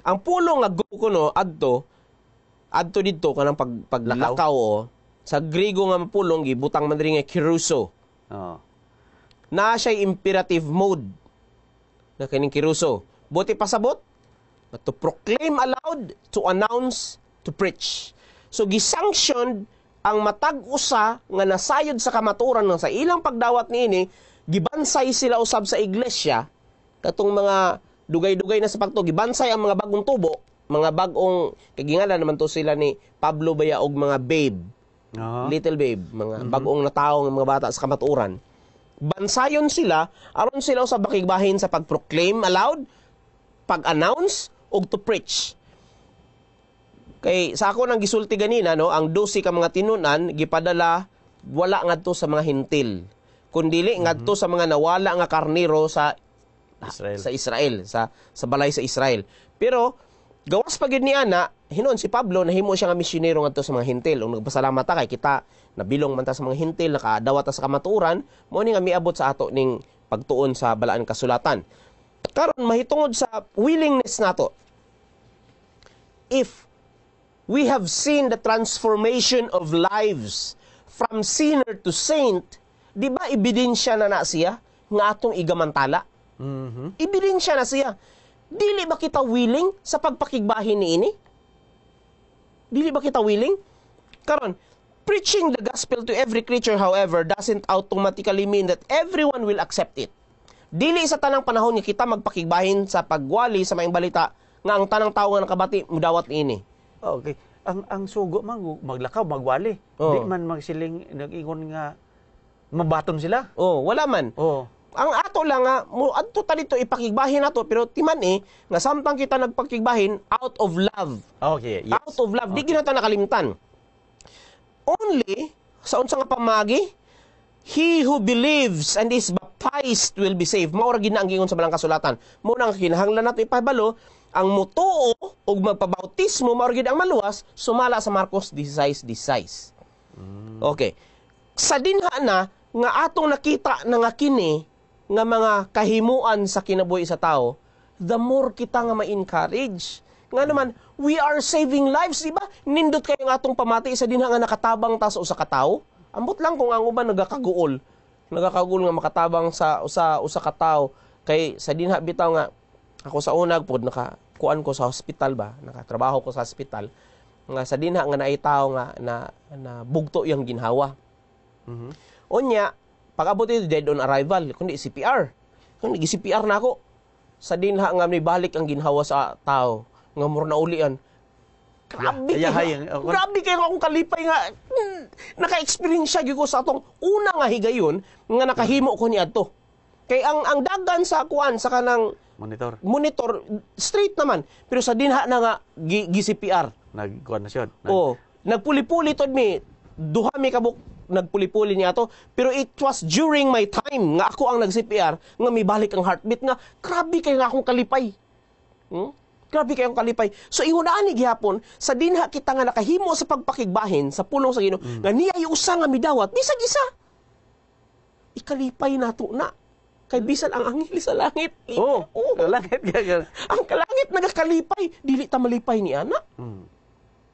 Ang pulong nga ko no adto adto didto kanang pag paglakaw o oh, sa Grego nga pulong gibutang man diri nga kiruso. Oo. Oh. Na siya'y imperative mode na kining kiruso. Buti pasabot to proclaim aloud, to announce, to preach. So gi sanctioned ang matag usa nga nasayod sa kamaturan ng sa ilang pagdawat niini gibansay sila usab sa iglesia katong mga dugay-dugay na sa pagto gibansay ang mga bagong tubo mga bagong kagingala naman to sila ni Pablo Baya og mga babe uh-huh. little babe mga mm-hmm. bagong nga mga bata sa kamaturan bansayon sila aron sila sa bakigbahin sa pagproclaim aloud pag-announce og to preach Kay sa ako nang gisulti ganina no, ang 12 ka mga tinunan gipadala wala ngadto sa mga hintil kundili mm-hmm. ngadto mhm. sa mga nawala nga karniro sa Israel. sa Israel sa sa balay sa Israel. Pero gawas pa gid ni ana hinon si Pablo nahimo siya nga misyonero ngadto sa mga hintil ug nagpasalamat kay kita nabilong man ta sa mga hintil nakadawa ta sa kamaturan mo ni nga miabot sa ato ning pagtuon sa balaan kasulatan. Karon mahitungod sa willingness nato. If we have seen the transformation of lives from sinner to saint, di ba ebidensya na na siya nga atong igamantala? Mm-hmm. Ebidensya na siya. Dili ba kita willing sa pagpakigbahin ni ini? Dili ba kita willing? Karon, preaching the gospel to every creature, however, doesn't automatically mean that everyone will accept it. Dili sa tanang panahon nga kita magpakigbahin sa pagwali sa maing balita nga ang tanang tao nga nakabati mudawat ini Okay. Ang ang sugo man maglakaw, magwali. Oh. Di man magsiling nag-ingon nga mabaton sila. Oh, wala man. Oh. Ang ato lang nga, mo adto talito ipakigbahin nato pero timan eh nga samtang kita nagpakigbahin out of love. Okay, yes. Out of love, okay. di ginata nakalimtan. Only sa unsa nga pamagi He who believes and is baptized will be saved. Mao ra gina ang gingon sa balang kasulatan. Mo nang kinahanglan nato ipabalo ang mutuo ug magpabautismo mao gid ang maluwas sumala sa Marcos 16:16. Mm. Okay. Sa dinha na nga atong nakita na nga kini nga mga kahimuan sa kinabuhi sa tao, the more kita nga ma-encourage. Nga naman, we are saving lives, di ba? Nindot kayo nga atong pamati sa dinha nga nakatabang ta sa usa ka tawo. Ambot lang kung ang uban nagakaguol. Nagakaguol nga makatabang sa usa usa ka tawo kay sa dinha bitaw nga ako sa unag pod naka kuan ko sa hospital ba nakatrabaho ko sa hospital nga sa dinha nga naay tawo nga na, na bugto yang ginhawa mm-hmm. unya pagabot ito dead on arrival kundi CPR kundi CPR na ako sa dinha nga may balik ang ginhawa sa tao nga mur na uli yan grabe yeah, kayo yeah, grabe kayo akong kalipay nga hmm, naka-experience siya ko sa atong una nga higayon nga nakahimo ko ni adto kay ang ang dagan sa kuan sa kanang Monitor. Monitor, straight naman. Pero sa dinha na nga, gi, gi CPR. na siya. Nag... Oo. Nagpuli-puli to mi. Duha mi kabuk nagpuli-puli niya to. Pero it was during my time nga ako ang nag-CPR, nga may balik ang heartbeat nga, grabe kay nga akong kalipay. Hmm? Grabe kay kayong kalipay. So ihunaan ni gihapon sa dinha kita nga nakahimo sa pagpakigbahin sa pulong sa Ginoo mm. nga niya usa nga midawat bisag isa. Ikalipay nato na kay bisan ang anghel sa langit. Oo, oh, oh. langit gagal. ang kalangit nagakalipay, dili ta malipay ni ana. Hmm.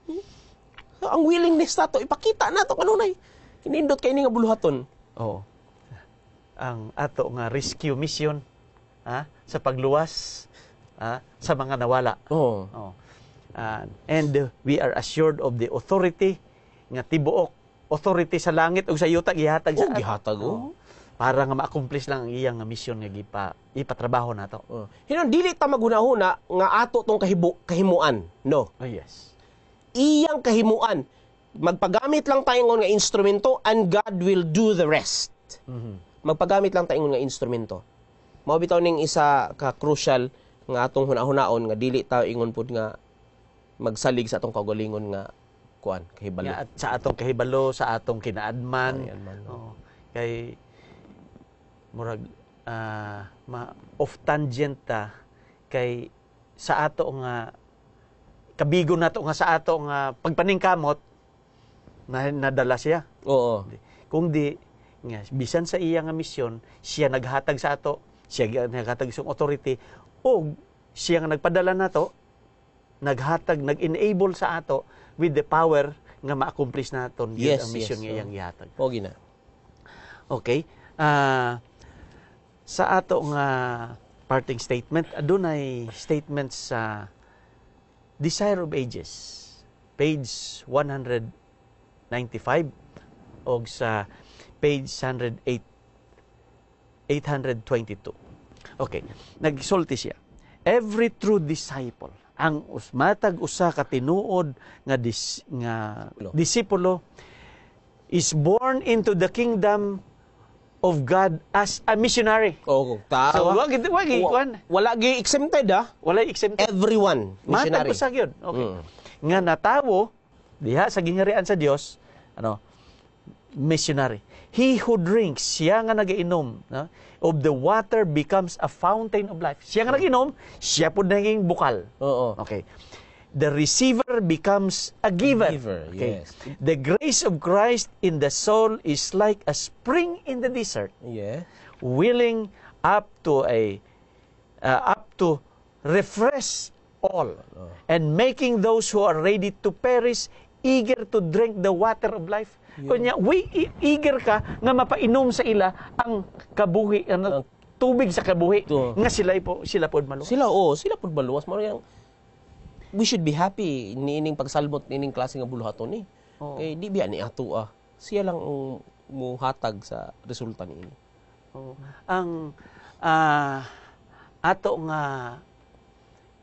hmm. ang willingness nato ipakita nato kanunay. Kinindot kay ini nga buluhaton. Oo. Oh. Ang ato nga rescue mission ha, sa pagluwas ha, sa mga nawala. Oo. Oh. oh. Uh, and uh, we are assured of the authority nga tibuok authority sa langit ug sa yuta gihatag sa oh, gihatag oh para nga ma-accomplish lang ang iyang misyon nga gipa ipatrabaho nato. Uh. Oh. Hinon dili ta maghunahuna nga ato tong kahibu, kahimuan, no. Oh, yes. Iyang kahimuan magpagamit lang tayo nga instrumento and God will do the rest. Mm-hmm. Magpagamit lang tayo nga instrumento. Mao bitaw ning isa ka crucial nga atong hunahunaon nga dili tayo ingon pud nga magsalig sa atong kagalingon nga kuan kahibalo. Yeah, at sa atong kahibalo, sa atong kinaadman. Ay, oh. Kay murag uh, ma off tangent ta kay sa ato nga kabigo nato nga sa ato nga pagpaningkamot na nadala siya. Oo. Kung di nga bisan sa iya nga misyon, siya naghatag sa ato, siya naghatag sa authority o siya nga nagpadala nato, naghatag, nag-enable sa ato with the power nga ma-accomplish naton yes, ang mission yes, nga iyang so, ihatag. Pogi na. Okay. Uh, sa ato nga parting statement adunay statements sa Desire of Ages page 195 og sa page 108 822 okay nagsulti siya every true disciple ang matag usa ka tinuod nga dis, nga disipulo is born into the kingdom of God as a missionary. Oo, oh, tao. So, wag, wag, wag, wala gi exempted ah. Wala exempted. Everyone, missionary. Matag yun. Okay. Mm. Nga natawo, diha sa gingarian sa Dios, ano, missionary. He who drinks, siya nga nagainom, no? of the water becomes a fountain of life. Siya nga nag siya po naging bukal. Oo. Oh, Okay the receiver becomes a giver. A giver okay. yes. The grace of Christ in the soul is like a spring in the desert. Yeah. Willing up to a uh, up to refresh all oh. and making those who are ready to perish eager to drink the water of life. Kunya, we eager ka nga mapainom sa ila ang kabuhi ang tubig sa kabuhi nga sila po sila pod maluwas. Sila oh, sila pod maluwas mo yang we should be happy niining pagsalbot niining klase nga buluhaton ni. Eh. Oh. Kay di biya ni ato ah. Siya lang ang muhatag sa resulta niini. Oh. Ang uh, ato nga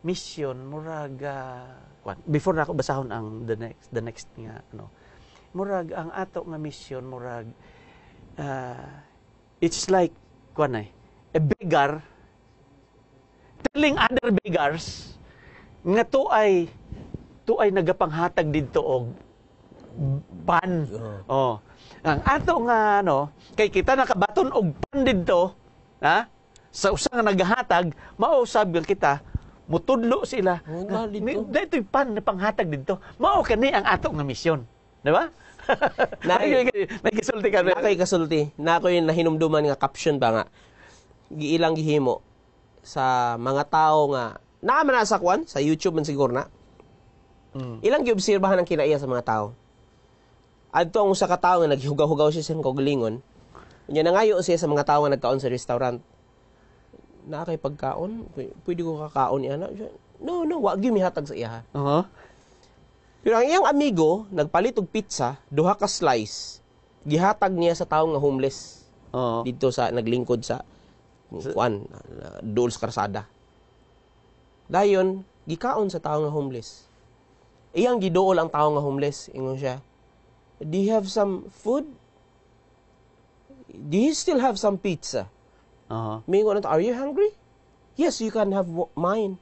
mission murag uh, before na ako basahon ang the next the next nga ano. Murag ang ato nga mission murag uh, it's like kwan eh, a beggar telling other beggars nga to ay to ay nagapanghatag didto og pan. Oh. Ang ato nga ano, kay kita nakabaton og pan didto, ha? Sa usa nga naghatag, mao sabi kita mutudlo sila. Oh, dito pan na panghatag didto. Mao kani ang ato nga misyon, di ba? May kisulti ka. Nakay kasulti. Na ako yung nahinumduman nga caption ba nga. Giilang gihimo sa mga tao nga naa man sa YouTube man siguro na. Mm. Ilang giobserbahan ang kinaiya sa mga tao. Adto ang usa ka tawo nga naghugaw hugaw siya sa kog lingon. Unya nangayo siya sa mga tao nga nagkaon sa restaurant. Na kay pagkaon, pwede ko kakaon iya na. No, no, wa gyud hatag sa iya. Uh-huh. Pero ang iyang amigo nagpalit og pizza, duha ka slice. Gihatag niya sa tawo nga homeless. Uh-huh. Dito sa naglingkod sa kuan, Dulce Calzada. Dayon, gikaon sa tao nga homeless. Iyang gidool ang tao nga homeless, ingon siya. Do you have some food? Do you still have some pizza? Uh-huh. May are you hungry? Yes, you can have mine.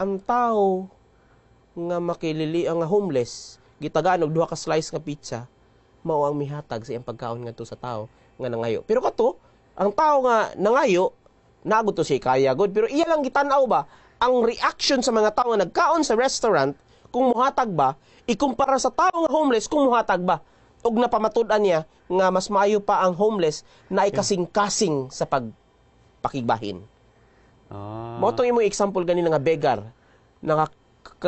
Ang tao nga makilili ang homeless, gitagaan og duha ka slice nga pizza, mao ang mihatag sa iyang pagkaon ngadto sa tao nga nangayo. Pero kato, ang tao nga nangayo naagod si kaya good pero iya lang gitanaw ba ang reaction sa mga tao nga nagkaon sa restaurant kung muhatag ba ikumpara sa tao nga homeless kung muhatag ba ug napamatud-an niya nga mas maayo pa ang homeless na ikasing-kasing sa pagpakigbahin. Ah. Mo tong imong example ganin nga beggar naka,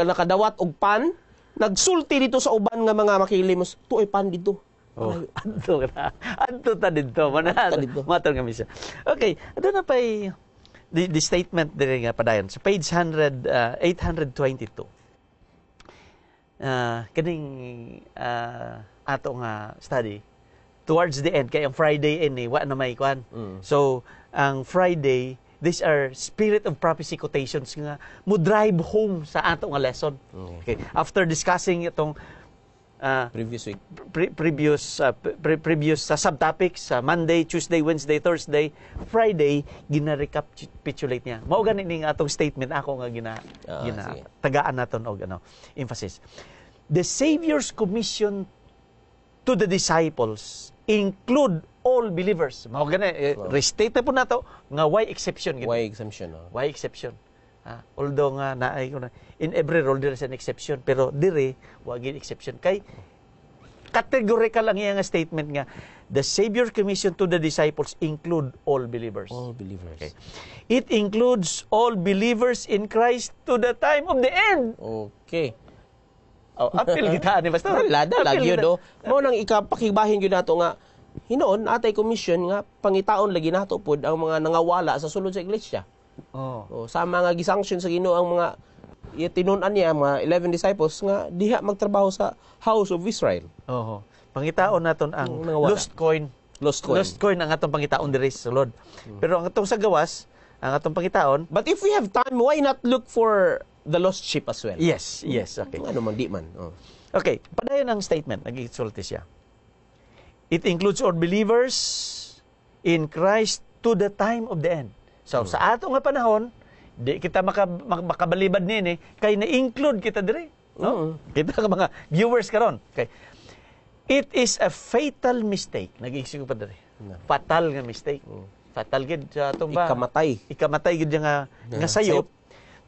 nakadawat og pan nagsulti dito sa uban nga mga makilimos tuoy pan dito. Oh. Ay, anto na. Anto ta dito. Manahan. Matal nga misa. Okay. Ano na pa'y the, the statement din nga padayon. Sa so, page 100, uh, 822. Uh, kaning uh, ato nga study towards the end kay ang Friday ini eh, wa na may kwan. Mm. So ang Friday these are spirit of prophecy quotations nga mo drive home sa ato nga lesson. Oh. Okay. After discussing itong uh, previous week pre- previous uh, pre- previous sa subtopics sa Monday, Tuesday, Wednesday, Thursday, Friday gina niya. Mao gani ning atong statement ako nga gina, uh, gina sige. tagaan naton og ano emphasis. The Savior's commission to the disciples include all believers. Mao gani eh, restate na po nato nga why exception gina. Why exception? No? Oh. Why exception? Uh, although nga naay ko in every role there is an exception pero dire wa gid exception kay categorical ang iyang statement nga the savior commission to the disciples include all believers. All believers. Okay. It includes all believers in Christ to the time of the end. Okay. Oh, apil kita ani basta lada lagi do. Oh. mo nang ikapakibahin gyud nato nga hinoon atay commission nga pangitaon lagi nato pud ang mga nangawala sa sulod sa iglesia. Oh. O, sama nga gisanction sa Ginoo ang mga tinunan niya mga 11 disciples nga diha magtrabaho sa house of Israel. Oho. Pangitaon naton ang Nangawala. lost coin. Lost coin. Lost coin ang atong pangitaon diri sa Lord. Hmm. Pero ang atong sa gawas, ang atong pangitaon, but if we have time, why not look for the lost sheep as well? Yes, yes, okay. Ano man di man. Oh. Okay, padayon ang statement, nag-exulti siya. It includes all believers in Christ to the time of the end. So hmm. sa ato nga panahon, di kita maka, makabalibad ni eh, kay na-include kita dire. No? Hmm. Kita ka mga viewers karon. Okay. it is a fatal mistake. Nag-iisip ko pa dire. Hmm. Fatal nga mistake. Hmm. Fatal gid sa atong ba. Ikamatay. Ikamatay gid nga nga sayop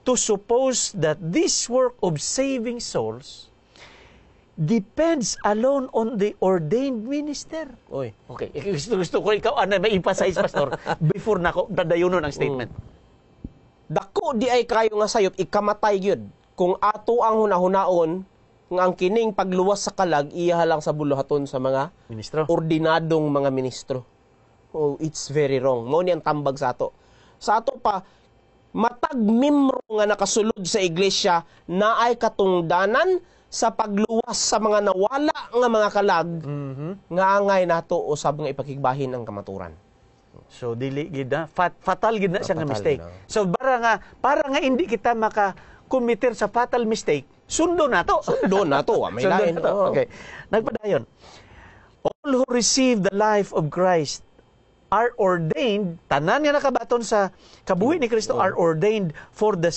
to suppose that this work of saving souls depends alone on the ordained minister. Oy, okay. Gusto, gusto ko ikaw ano may emphasize pastor before nako dadayunon ang statement. Mm. Dako di ay kayo nga sayop ikamatay gyud kung ato ang hunahunaon nga ang kining pagluwas sa kalag iya lang sa buluhaton sa mga ministro. Ordinadong mga ministro. Oh, it's very wrong. Mao ni ang tambag sa ato. Sa ato pa matag mimro nga nakasulod sa iglesia na ay katungdanan sa pagluwas sa mga nawala nga mga kalag mm-hmm. nga angay nato usab nga ipakigbahin ang kamaturan. So dili gid na fat, fatal gid na siya nga mistake. Na. So para nga para nga hindi kita maka committer sa fatal mistake, sundo na to. Sundo na to, ah, may sundo lain. Na to. Okay. Nagpadayon. All who receive the life of Christ are ordained, tanan nga nakabaton sa kabuhi ni Kristo oh. are ordained for the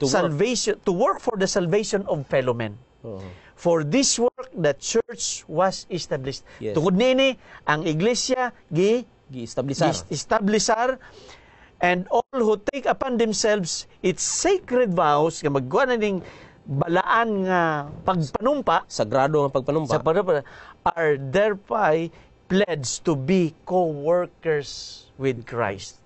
to salvation work. to work for the salvation of fellow men. For this work the church was established. Yes. Tungod nini ang iglesia gi gi-establishar. and all who take upon themselves its sacred vows nga magkuha na ning balaan nga pagpanumpa sagrado nga pagpanumpa sa panumpa, are thereby pledged to be co-workers with Christ.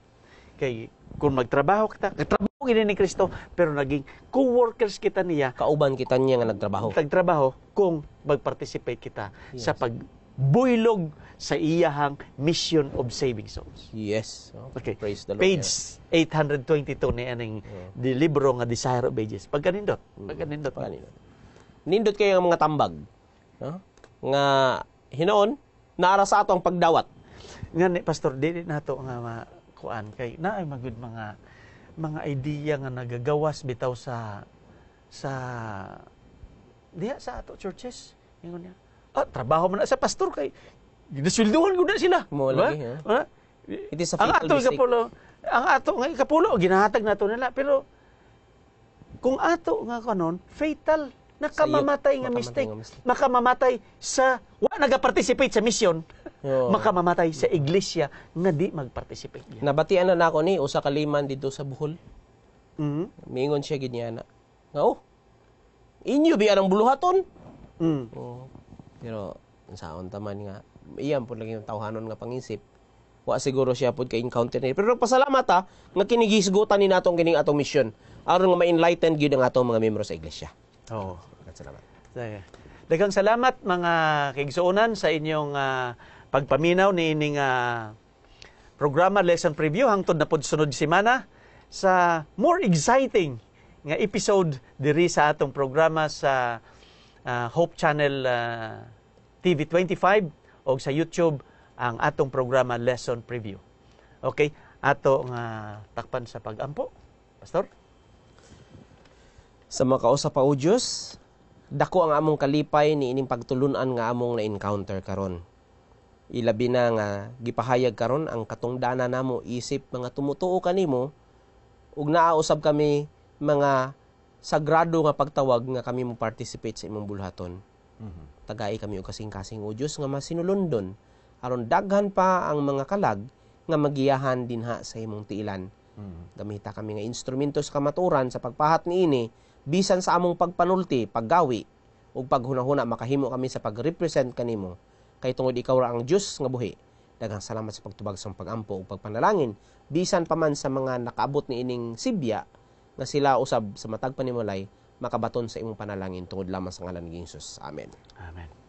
Kay kung magtrabaho kita, eh, trabaho gini ni Kristo, pero naging co-workers kita niya. Kauban kita niya nga nagtrabaho. Nagtrabaho kung mag-participate kita yes. sa pagbuylog sa iyahang mission of saving souls. Yes. Oh, okay. Praise the Lord. Page 822 ni aning yeah. libro nga Desire of Ages. Pagkanindot. Mm. Pagkanindot. Pagkanindot. Nindot kayo ang mga tambag. Huh? Nga hinoon, naara sa ato ang pagdawat. Nga ni Pastor, dili na ito nga ma kuan kay naay magud mga mga idea nga nagagawas bitaw sa sa diha sa ato churches ingon niya ah trabaho man sa pastor kay ginasulduhan gud na sila mo lagi ha huh? it is a ang ato mistake. kapulo ang ato nga kapulo ginahatag nato nila pero kung ato nga kanon fatal nakamamatay nga mistake. mistake makamamatay sa wa naga participate sa mission Oo. makamamatay sa iglesia nga di magpartisipate niya. Nabatian na nako ni usa ka liman didto sa Bohol. Mm. Mm-hmm. Mingon siya gid niya na. Nga oh. Inyo bi arang buluhaton. Mm. Oh. Pero saon ta man nga iyan pud lagi ang tawhanon nga pangisip. Wa siguro siya pud kay encounter ni. Pero pasalamat ha ah, nga kinigisgutan ni natong kining atong mission. Aron nga ma-enlighten gyud ang atong mga miyembro sa iglesia. Oo. Oh. Salamat. Daghang salamat mga kaigsuonan sa inyong uh, pagpaminaw ni ining uh, programa lesson preview hangtod na pod sunod semana sa more exciting nga episode diri sa atong programa sa uh, Hope Channel uh, ah, TV25 o sa YouTube ang atong programa lesson preview. Okay, ato nga uh, takpan sa pagampo. Pastor? Sa makausa pa o Diyos, dako ang among kalipay ni ining pagtulunan nga among na-encounter karon ilabi na nga gipahayag karon ang katungdana namo isip mga tumutuo kanimo ug naausab kami mga sagrado nga pagtawag nga kami mo participate sa imong bulhaton. Mm-hmm. Tagai kami og kasing-kasing o Dios nga masinulondon aron daghan pa ang mga kalag nga magiyahan dinha sa imong tiilan. Mm-hmm. Gamita kami nga instrumento sa kamaturan sa pagpahat niini bisan sa among pagpanulti, paggawi ug paghunahuna makahimo kami sa pagrepresent kanimo kay tungod ikaw ra ang Dios nga buhi. Daghang salamat sa pagtubag sa pagampo ug pagpanalangin bisan pa man sa mga nakaabot ni ining sibya nga sila usab sa matag panimulay makabaton sa imong panalangin tungod lamang sa ngalan ni Hesus. Amen. Amen.